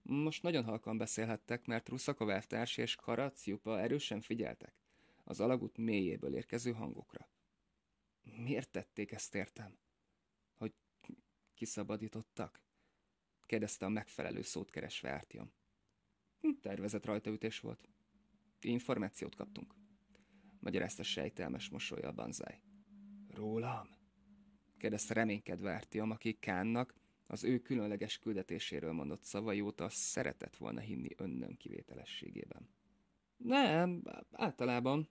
Most nagyon halkan beszélhettek, mert Ruszakov elvtárs és Karaciupa erősen figyeltek az alagút mélyéből érkező hangokra. Miért tették ezt értem? Kiszabadítottak? Kérdezte a megfelelő szót keresve Ártyom. Hm, tervezett rajtaütés volt. Információt kaptunk. Magyarázta sejtelmes mosolya a banzáj. Rólam? kérdezte reménykedve Ártiom, aki Kánnak az ő különleges küldetéséről mondott szavai óta szeretett volna hinni önnön kivételességében. Nem, általában.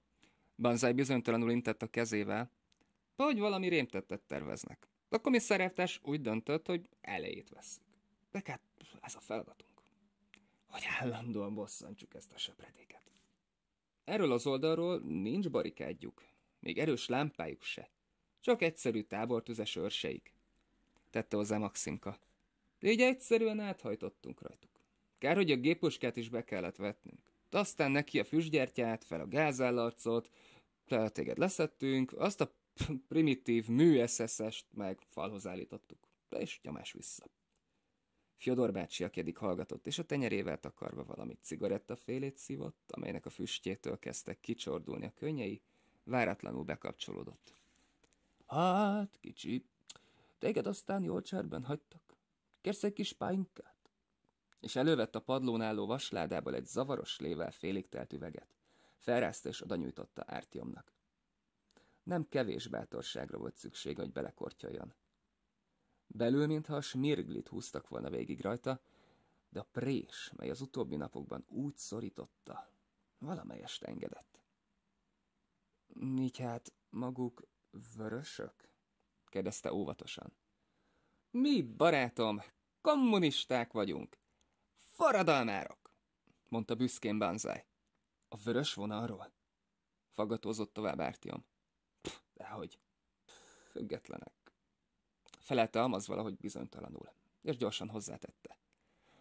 Banzai bizonytalanul intett a kezével. Vagy valami rémtettet terveznek. A komisszárjártás úgy döntött, hogy elejét veszük. De hát ez a feladatunk. Hogy állandóan bosszantsuk ezt a söpredéket. Erről az oldalról nincs barikádjuk, még erős lámpájuk se. Csak egyszerű tábortüzes őrseik. Tette hozzá Maximka. De így egyszerűen áthajtottunk rajtuk. Kár, hogy a gépuskát is be kellett vetnünk. De aztán neki a füstgyertyát, fel a gázállarcot, a téged leszettünk, azt a primitív mű SSS-t meg falhoz állítottuk. De és nyomás vissza. Fyodor bácsi eddig hallgatott, és a tenyerével takarva valamit cigarettafélét szívott, amelynek a füstjétől kezdtek kicsordulni a könnyei, váratlanul bekapcsolódott. Hát, kicsi, téged aztán jól cserben hagytak. Kérsz egy kis pálinkát? És elővett a padlón álló vasládából egy zavaros lével félig telt üveget. Felrázta és oda nyújtotta Ártiomnak. Nem kevés bátorságra volt szükség, hogy belekortyoljon. Belül, mintha a smirglit húztak volna végig rajta, de a prés, mely az utóbbi napokban úgy szorította, valamelyest engedett. Így hát maguk vörösök? kérdezte óvatosan. Mi, barátom, kommunisták vagyunk. Faradalmárok? mondta büszkén Banzai. A vörös vonalról? fagatózott tovább Ártiom de hogy függetlenek. Felelte Amaz valahogy bizonytalanul, és gyorsan hozzátette.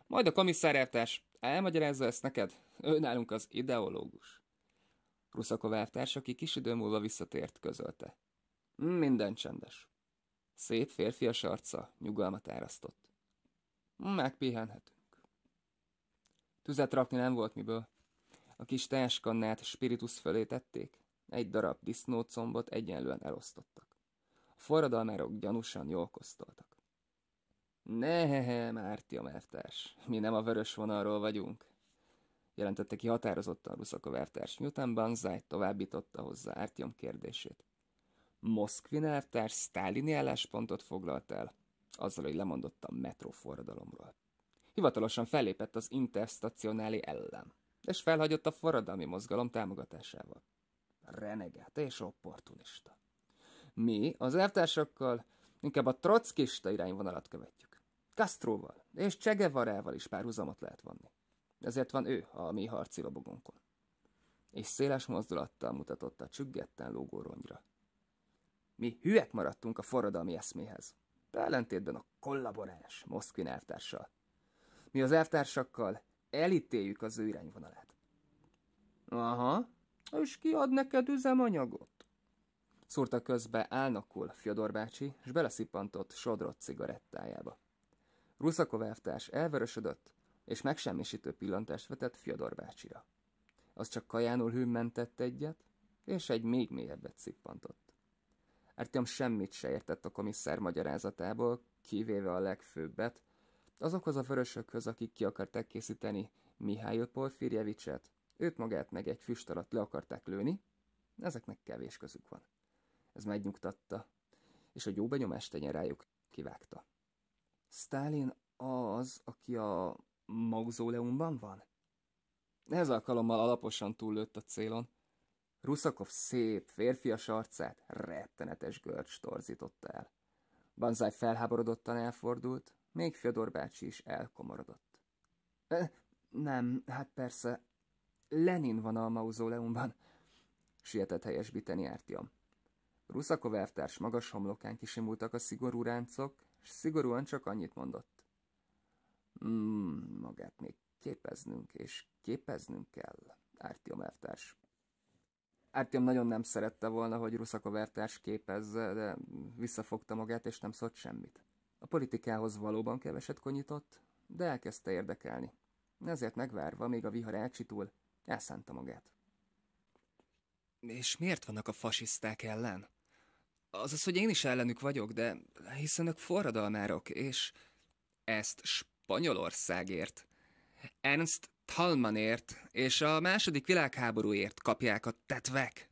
Majd a komisszárjártás elmagyarázza ezt neked, ő nálunk az ideológus. Ruszakov elvtárs, aki kis idő múlva visszatért, közölte. Minden csendes. Szép férfias arca nyugalmat árasztott. Megpihenhetünk. Tüzet rakni nem volt miből. A kis teáskannát spiritus fölé tették, egy darab disznócombot egyenlően elosztottak. A forradalmárok gyanúsan jól kosztoltak. Ne, a mertárs, mi nem a vörös vonalról vagyunk, jelentette ki határozottan a elvtárs, miután Banzai továbbította hozzá Ártyom kérdését. Moszkvin elvtárs sztálini álláspontot foglalt el, azzal, hogy lemondott a metróforradalomról. Hivatalosan fellépett az interstacionáli ellen, és felhagyott a forradalmi mozgalom támogatásával reneget és opportunista. Mi az elvtársakkal inkább a trockista irányvonalat követjük. Castroval és Csegevarával is párhuzamot lehet vonni. Ezért van ő a mi harci lobogunkon. És széles mozdulattal mutatott a csüggetten lógó rongyra. Mi hülyek maradtunk a forradalmi eszméhez. Ellentétben a kollaboráns Moszkvin elvtársal. Mi az elvtársakkal elítéljük az ő irányvonalát. Aha, és ki ad neked üzemanyagot? Szúrta közbe álnakul Fyodor bácsi, és beleszippantott sodrott cigarettájába. Ruszakov elvtárs elvörösödött, és megsemmisítő pillantást vetett Fyodor bácsira. Az csak kajánul hűmmentett egyet, és egy még mélyebbet szippantott. Ertem semmit se értett a komisszár magyarázatából, kivéve a legfőbbet, azokhoz a vörösökhöz, akik ki akarták készíteni Mihály Porfirjevicset, Őt magát meg egy füst alatt le akarták lőni, ezeknek kevés közük van. Ez megnyugtatta, és a jó benyomás rájuk kivágta. Stalin az, aki a mauzóleumban van? Ez alkalommal alaposan túllőtt a célon. Ruszakov szép, férfias arcát rettenetes görcs torzította el. Banzai felháborodottan elfordult, még Fyodor bácsi is elkomorodott. E, nem, hát persze, Lenin van a mauzóleumban, sietett helyesbíteni Ártyom. Ruszakov elvtárs magas homlokán kisimultak a szigorú ráncok, és szigorúan csak annyit mondott. Mmm, magát még képeznünk, és képeznünk kell, Ártyom elvtárs. Ártyom nagyon nem szerette volna, hogy Ruszakov elvtárs képezze, de visszafogta magát, és nem szólt semmit. A politikához valóban keveset konyított, de elkezdte érdekelni. Ezért megvárva, még a vihar elcsitul, Elszánta magát. És miért vannak a fasiszták ellen? Azaz, hogy én is ellenük vagyok, de hiszen ők forradalmárok, és ezt Spanyolországért, Ernst Talmanért és a második világháborúért kapják a tetvek.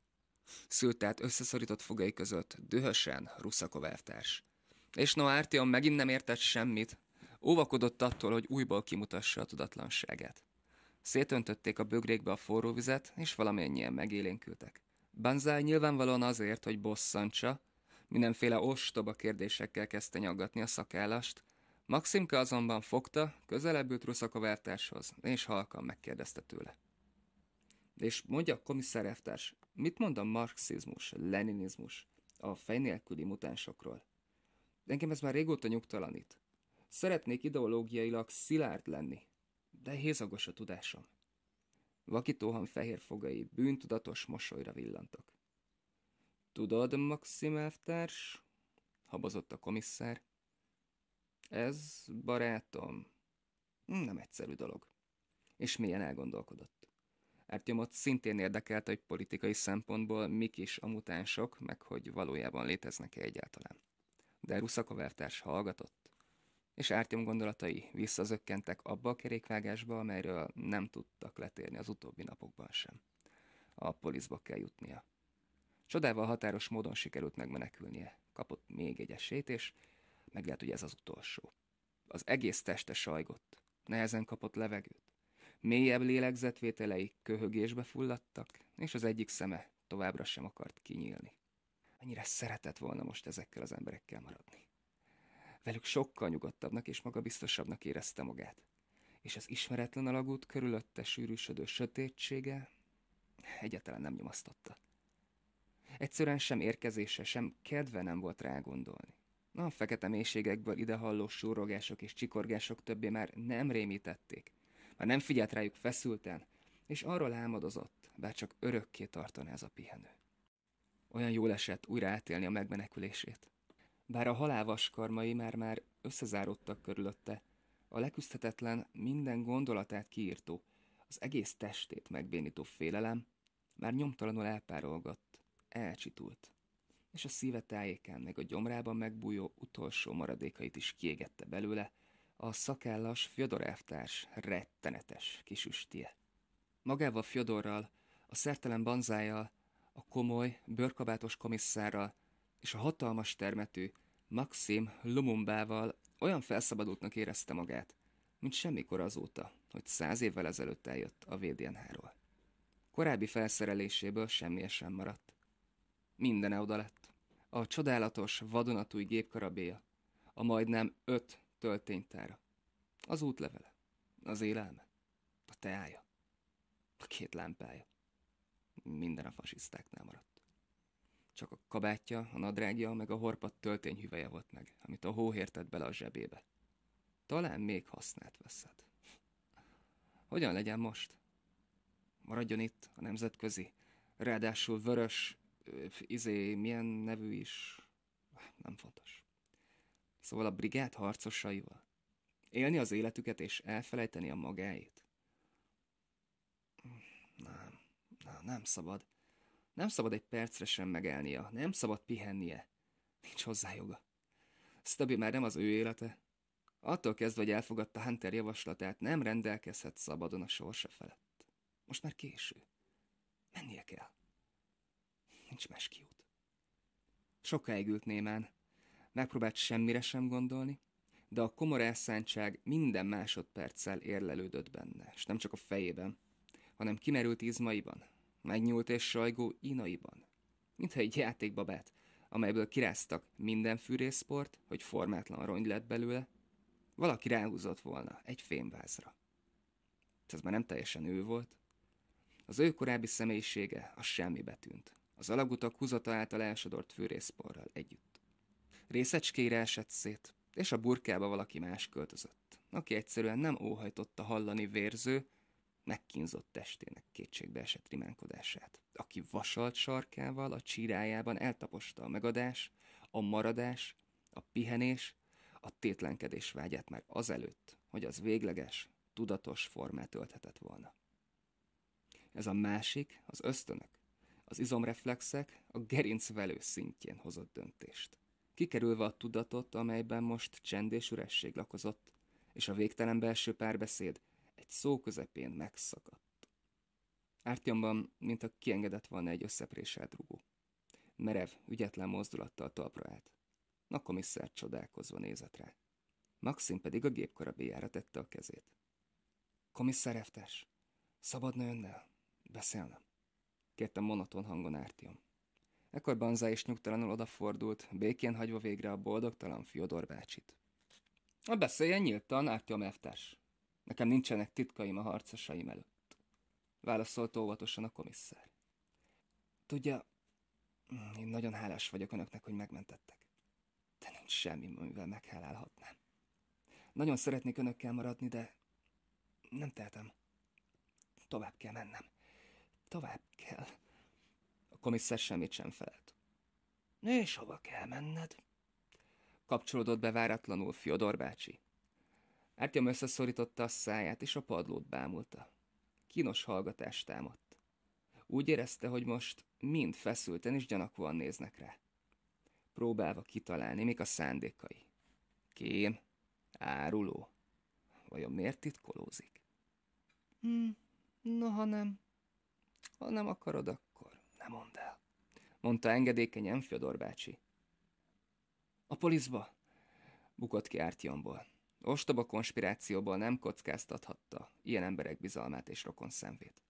Szült tehát összeszorított fogai között, dühösen russzakovertárs. És És Noártion megint nem értett semmit, óvakodott attól, hogy újból kimutassa a tudatlanságát. Szétöntötték a bögrékbe a forró vizet, és valamennyien megélénkültek. Banzai nyilvánvalóan azért, hogy bosszantsa, mindenféle ostoba kérdésekkel kezdte nyaggatni a szakállast. Maximka azonban fogta, közelebb ült Ruszakov elvtárshoz, és halkan megkérdezte tőle. És mondja, komisszár elvtárs, mit mond a marxizmus, leninizmus a fejnélküli mutánsokról? Engem ez már régóta nyugtalanít. Szeretnék ideológiailag szilárd lenni, de hézagos a tudásom. Vakítóhan fehér fogai bűntudatos mosolyra villantak. Tudod, Maxim elvtárs? habozott a komisszár. Ez, barátom, nem egyszerű dolog. És milyen elgondolkodott. Ártyomot szintén érdekelte, hogy politikai szempontból mik is a mutánsok, meg hogy valójában léteznek-e egyáltalán. De Ruszakov hallgatott, és Ártyom gondolatai visszazökkentek abba a kerékvágásba, amelyről nem tudtak letérni az utóbbi napokban sem. A poliszba kell jutnia. Csodával határos módon sikerült megmenekülnie. Kapott még egy esélyt, és meg lehet, hogy ez az utolsó. Az egész teste sajgott, nehezen kapott levegőt. Mélyebb lélegzetvételei köhögésbe fulladtak, és az egyik szeme továbbra sem akart kinyílni. Annyira szeretett volna most ezekkel az emberekkel maradni. Velük sokkal nyugodtabbnak és magabiztosabbnak érezte magát. És az ismeretlen alagút körülötte sűrűsödő sötétsége egyáltalán nem nyomasztotta. Egyszerűen sem érkezése, sem kedve nem volt rá gondolni. A fekete mélységekből idehalló súrogások és csikorgások többé már nem rémítették. Már nem figyelt rájuk feszülten, és arról álmodozott, bár csak örökké tartani ez a pihenő. Olyan jól esett újra átélni a megmenekülését. Bár a halálvas karmai már-már összezárodtak körülötte, a leküzdhetetlen minden gondolatát kiírtó, az egész testét megbénító félelem már nyomtalanul elpárolgott, elcsitult, és a szíve tájékán meg a gyomrában megbújó utolsó maradékait is kiégette belőle a szakállas Fjodor elvtárs rettenetes kisüstie. Magával Fjodorral, a szertelen banzájjal, a komoly, bőrkabátos komisszárral, és a hatalmas termetű Maxim Lumumbával olyan felszabadultnak érezte magát, mint semmikor azóta, hogy száz évvel ezelőtt eljött a VDNH-ról. Korábbi felszereléséből semmi sem maradt. Minden oda lett. A csodálatos vadonatúj gépkarabéja, a majdnem öt tölténytára, az útlevele, az élelme, a teája, a két lámpája. Minden a fasisztáknál maradt. Csak a kabátja, a nadrágja, meg a töltény töltényhüveje volt meg, amit a hóhér tett bele a zsebébe. Talán még hasznát veszed. Hogyan legyen most? Maradjon itt, a nemzetközi. Ráadásul vörös, izé, milyen nevű is. Nem fontos. Szóval a brigád harcosaival. Élni az életüket és elfelejteni a magáit. Nem, nem, nem szabad. Nem szabad egy percre sem megelnia, nem szabad pihennie. Nincs hozzá joga. Stubby már nem az ő élete. Attól kezdve, hogy elfogadta Hunter javaslatát, nem rendelkezhet szabadon a sorsa felett. Most már késő. Mennie kell. Nincs más kiút. Sokáig ült némán. Megpróbált semmire sem gondolni, de a komor elszántság minden másodperccel érlelődött benne, és nem csak a fejében, hanem kimerült izmaiban, megnyúlt és sajgó ínaiban. Mintha egy játékbabát, amelyből kiráztak minden fűrészport, hogy formátlan rongy lett belőle, valaki ráhúzott volna egy fémvázra. Hát ez már nem teljesen ő volt. Az ő korábbi személyisége a semmi betűnt. Az alagutak húzata által elsodort fűrészporral együtt. Részecskére esett szét, és a burkába valaki más költözött, aki egyszerűen nem óhajtotta hallani vérző, megkínzott testének kétségbe esett rimánkodását, aki vasalt sarkával a csírájában eltaposta a megadás, a maradás, a pihenés, a tétlenkedés vágyát már azelőtt, hogy az végleges, tudatos formát ölthetett volna. Ez a másik, az ösztönök, az izomreflexek a gerincvelő szintjén hozott döntést. Kikerülve a tudatot, amelyben most csend és üresség lakozott, és a végtelen belső párbeszéd, egy szó közepén megszakadt. mint mintha kiengedett volna egy összepréselt rugó. Merev, ügyetlen mozdulattal talpra állt. A komisszár csodálkozva nézett rá. Maxim pedig a gépkarabéjára tette a kezét. Komisszár Eftes, szabadna önnel? Beszélnem? Kértem monoton hangon Ártiom. Ekkor Banza is nyugtalanul odafordult, békén hagyva végre a boldogtalan Fiodor bácsit. A beszéljen nyíltan, Ártyom Eftes, Nekem nincsenek titkaim a harcosaim előtt. Válaszolt óvatosan a komisszár. Tudja, én nagyon hálás vagyok önöknek, hogy megmentettek. De nincs semmi, amivel meghálálhatnám. Nagyon szeretnék önökkel maradni, de nem tehetem. Tovább kell mennem. Tovább kell. A komisszár semmit sem felelt. És hova kell menned? Kapcsolódott be váratlanul Fyodor bácsi. Ártyom összeszorította a száját, és a padlót bámulta. Kínos hallgatást támadt. Úgy érezte, hogy most mind feszülten és gyanakúan néznek rá. Próbálva kitalálni, még a szándékai. Kém, áruló. Vajon miért titkolózik? Hmm, no, ha nem. Ha nem akarod, akkor nem mondd el. Mondta engedékenyen Fyodor bácsi. A poliszba! Bukott ki Ártyomból. Ostoba konspirációból nem kockáztathatta ilyen emberek bizalmát és rokon szemvét.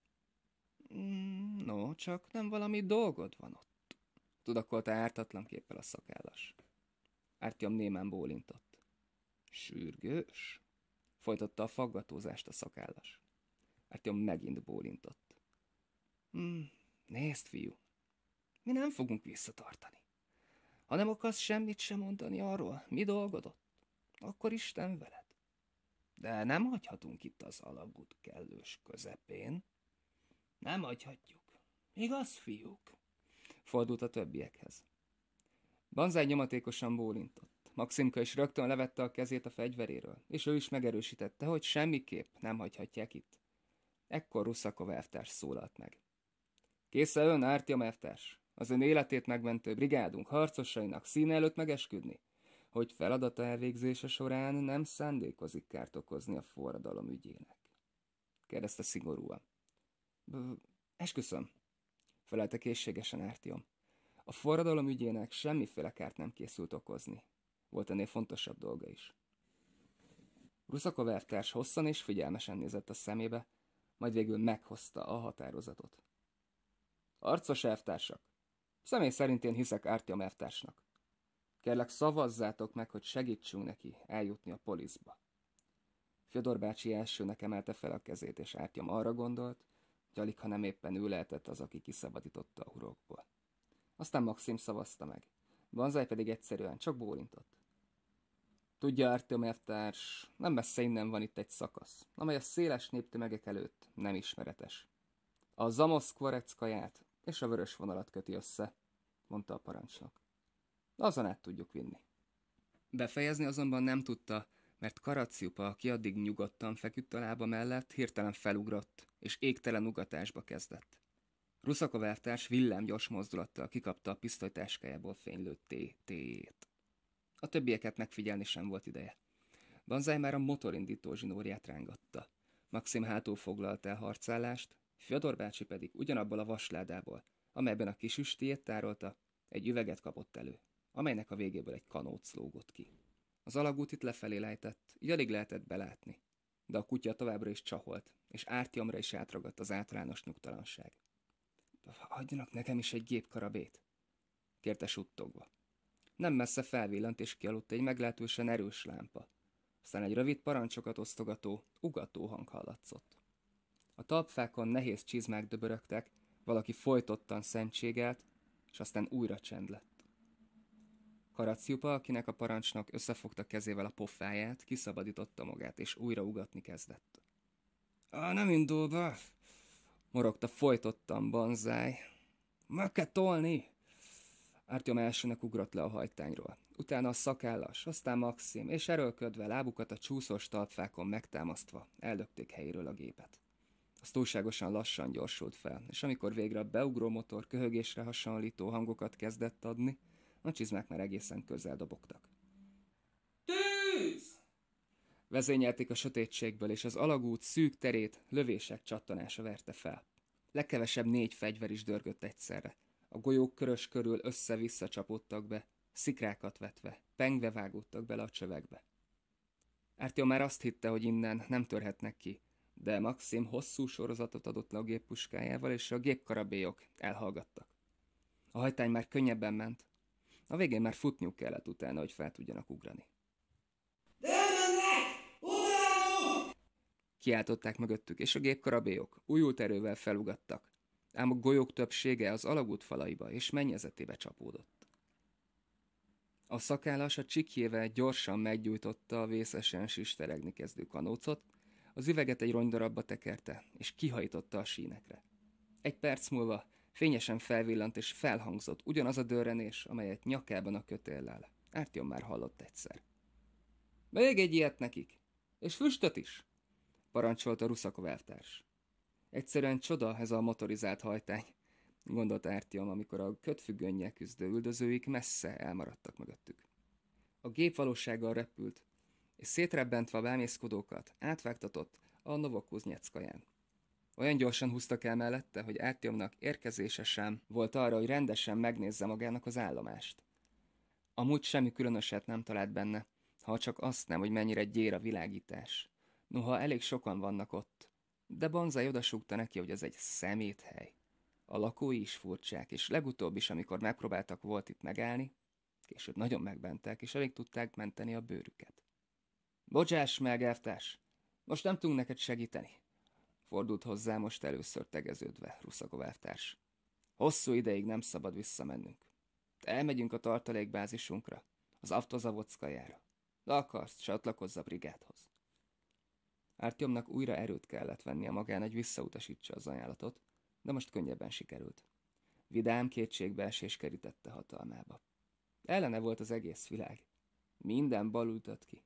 Mm, no, csak nem valami dolgod van ott, tudakolta ártatlan képpel a szakállas. Ártyom némán bólintott. Sürgős? Folytatta a faggatózást a szakállas. Ártyom megint bólintott. Hm, nézd, fiú, mi nem fogunk visszatartani. Ha nem akarsz semmit sem mondani arról, mi dolgodott, akkor Isten veled. De nem hagyhatunk itt az alagút kellős közepén. Nem hagyhatjuk. Igaz, fiúk? Fordult a többiekhez. Banzáj nyomatékosan bólintott. Maximka is rögtön levette a kezét a fegyveréről, és ő is megerősítette, hogy semmiképp nem hagyhatják itt. Ekkor Ruszakov elvtárs szólalt meg. Késze ön, Ártyom elvtárs! Az ön életét megmentő brigádunk harcosainak színe előtt megesküdni, hogy feladata elvégzése során nem szándékozik kárt okozni a forradalom ügyének. Kérdezte szigorúan. Esküszöm, felelte készségesen Ártiom. A forradalom ügyének semmiféle kárt nem készült okozni. Volt ennél fontosabb dolga is. Ruszakov elvtárs hosszan és figyelmesen nézett a szemébe, majd végül meghozta a határozatot. Arcos elvtársak! Személy szerint én hiszek Ártyom elvtársnak. Kérlek, szavazzátok meg, hogy segítsünk neki eljutni a poliszba. Fyodor bácsi elsőnek emelte fel a kezét, és átjam arra gondolt, hogy alig, ha nem éppen ő lehetett az, aki kiszabadította a hurokból. Aztán Maxim szavazta meg. Banzai pedig egyszerűen csak bólintott. Tudja, Artyom társ, nem messze innen van itt egy szakasz, amely a széles néptömegek előtt nem ismeretes. A Zamoszkvareckaját és a vörös vonalat köti össze, mondta a parancsnok. Lazan át tudjuk vinni. Befejezni azonban nem tudta, mert Karaciupa, aki addig nyugodtan feküdt a lába mellett, hirtelen felugrott, és égtelen ugatásba kezdett. Ruszakov elvtárs villámgyors mozdulattal kikapta a pisztoly táskájából fénylő t t A többieket megfigyelni sem volt ideje. Banzai már a motorindító zsinórját rángatta. Maxim hátul foglalt el harcállást, Fyodor bácsi pedig ugyanabból a vasládából, amelyben a kisüstiét tárolta, egy üveget kapott elő amelynek a végéből egy kanóc lógott ki. Az alagút itt lefelé lejtett, így alig lehetett belátni, de a kutya továbbra is csaholt, és ártyamra is átragadt az általános nyugtalanság. Adjanak nekem is egy gépkarabét, kérte suttogva. Nem messze felvillant és kialudt egy meglehetősen erős lámpa. Aztán egy rövid parancsokat osztogató, ugató hang hallatszott. A talpfákon nehéz csizmák döbörögtek, valaki folytottan szentségelt, és aztán újra csend lett. Karaciupa, akinek a parancsnok összefogta kezével a pofáját, kiszabadította magát, és újra ugatni kezdett. A nem indul be, morogta folytottan banzáj. Meg kell tolni! Artyom elsőnek ugrott le a hajtányról. Utána a szakállas, aztán Maxim, és erőlködve lábukat a csúszós talpfákon megtámasztva eldögték helyéről a gépet. Az túlságosan lassan gyorsult fel, és amikor végre a beugró motor köhögésre hasonlító hangokat kezdett adni, a csizmák már egészen közel dobogtak. Tűz! Vezényelték a sötétségből, és az alagút szűk terét lövések csattanása verte fel. Legkevesebb négy fegyver is dörgött egyszerre. A golyók körös körül össze-vissza csapódtak be, szikrákat vetve, pengve vágódtak bele a csövekbe. Ártya már azt hitte, hogy innen nem törhetnek ki, de Maxim hosszú sorozatot adott le a géppuskájával, és a gépkarabélyok elhallgattak. A hajtány már könnyebben ment, a végén már futniuk kellett utána, hogy fel tudjanak ugrani. Kiáltották mögöttük, és a gépkarabélyok újult erővel felugattak, ám a golyók többsége az alagút falaiba és mennyezetébe csapódott. A szakállas a csikjével gyorsan meggyújtotta a vészesen sisteregni kezdő kanócot, az üveget egy ronydarabba tekerte, és kihajtotta a sínekre. Egy perc múlva Fényesen felvillant és felhangzott ugyanaz a dörrenés, amelyet nyakában a kötéllel. Ártyom már hallott egyszer. Még egy ilyet nekik! És füstöt is! parancsolta Ruszakov elvtárs. Egyszerűen csoda ez a motorizált hajtány, gondolta Ártiom, amikor a kötfüggönnyel küzdő üldözőik messze elmaradtak mögöttük. A gép valósággal repült, és szétrebbentve a bámészkodókat átvágtatott a Novokuznyeckaján. Olyan gyorsan húztak el mellette, hogy átjomnak érkezése sem volt arra, hogy rendesen megnézze magának az állomást. Amúgy semmi különöset nem talált benne, ha csak azt nem, hogy mennyire gyér a világítás. Noha elég sokan vannak ott. De Banzai odasúgta neki, hogy ez egy hely. A lakói is furcsák, és legutóbb is, amikor megpróbáltak volt itt megállni, később nagyon megbentek, és elég tudták menteni a bőrüket. Bocsáss meg, elvtárs! Most nem tudunk neked segíteni, fordult hozzá most először tegeződve Ruszagov elvtárs. Hosszú ideig nem szabad visszamennünk. Elmegyünk a tartalékbázisunkra, az Avtozavockajára. De akarsz, csatlakozz a brigádhoz. Ártyomnak újra erőt kellett vennie magán, hogy visszautasítsa az ajánlatot, de most könnyebben sikerült. Vidám kétségbeesés kerítette hatalmába. Ellene volt az egész világ. Minden balültött ki.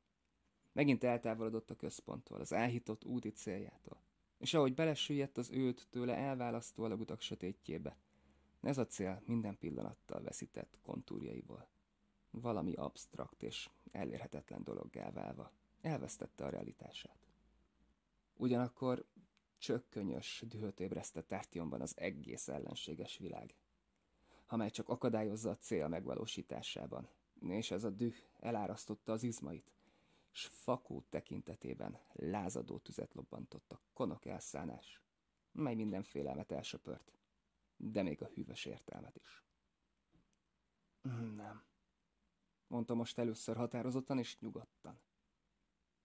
Megint eltávolodott a központtól, az áhított úti céljától és ahogy belesüllyedt az őt tőle elválasztó alagutak sötétjébe. Ez a cél minden pillanattal veszített kontúrjaiból. Valami absztrakt és elérhetetlen dologgá válva. Elvesztette a realitását. Ugyanakkor csökkönyös dühöt ébresztett Ártionban az egész ellenséges világ, amely csak akadályozza a cél megvalósításában, és ez a düh elárasztotta az izmait, s fakó tekintetében lázadó tüzet lobbantott a konok elszánás, mely minden félelmet elsöpört, de még a hűvös értelmet is. Nem, mondta most először határozottan és nyugodtan.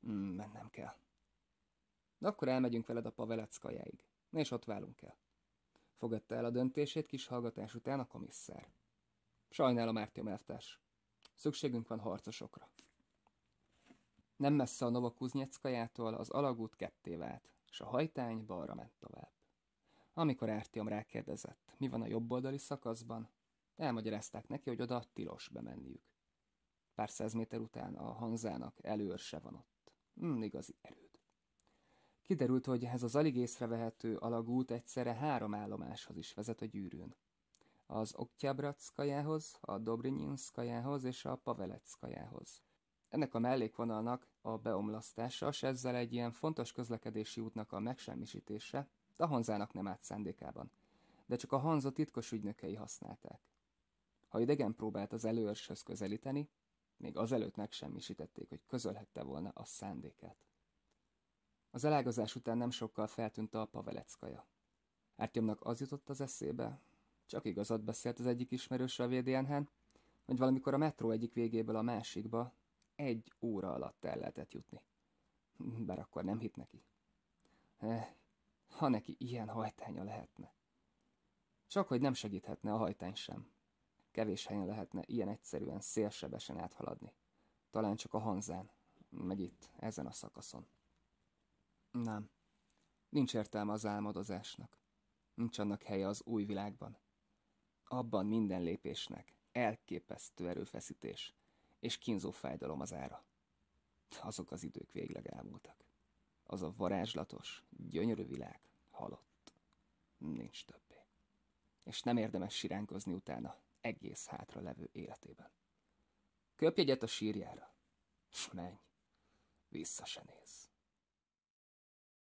Mennem kell. De akkor elmegyünk veled a Pavelec kajáig, és ott válunk el. Fogadta el a döntését kis hallgatás után a komisszár. Sajnálom, Ártyom elvtárs. Szükségünk van harcosokra. Nem messze a Novokuznyecskajától az alagút ketté vált, és a hajtány balra ment tovább. Amikor Ártiom rákérdezett, mi van a jobb oldali szakaszban, elmagyarázták neki, hogy oda tilos bemenniük. Pár száz méter után a hangzának előrse van ott. Mm, igazi erőd. Kiderült, hogy ez az alig észrevehető alagút egyszerre három állomáshoz is vezet a gyűrűn. Az Oktyabratszkajához, a Dobrinyinszkajához és a Paveleckajához. Ennek a mellékvonalnak a beomlasztása, s ezzel egy ilyen fontos közlekedési útnak a megsemmisítése a Hanzának nem állt szándékában, de csak a Hanza titkos ügynökei használták. Ha idegen próbált az előörshöz közelíteni, még azelőtt megsemmisítették, hogy közölhette volna a szándékát. Az elágazás után nem sokkal feltűnt a Paveleckaja. Ártyomnak az jutott az eszébe, csak igazat beszélt az egyik ismerős a vdn n hogy valamikor a metró egyik végéből a másikba egy óra alatt el lehetett jutni. Bár akkor nem hitt neki. Eh, ha neki ilyen hajtánya lehetne. Csak hogy nem segíthetne a hajtány sem. Kevés helyen lehetne ilyen egyszerűen szélsebesen áthaladni. Talán csak a Hanzán, meg itt, ezen a szakaszon. Nem. Nincs értelme az álmodozásnak. Nincs annak helye az új világban. Abban minden lépésnek elképesztő erőfeszítés – és kínzó fájdalom az ára. Azok az idők végleg elmúltak. Az a varázslatos, gyönyörű világ halott. Nincs többé. És nem érdemes siránkozni utána egész hátra levő életében. Köpj egyet a sírjára, s menj, vissza se nézz.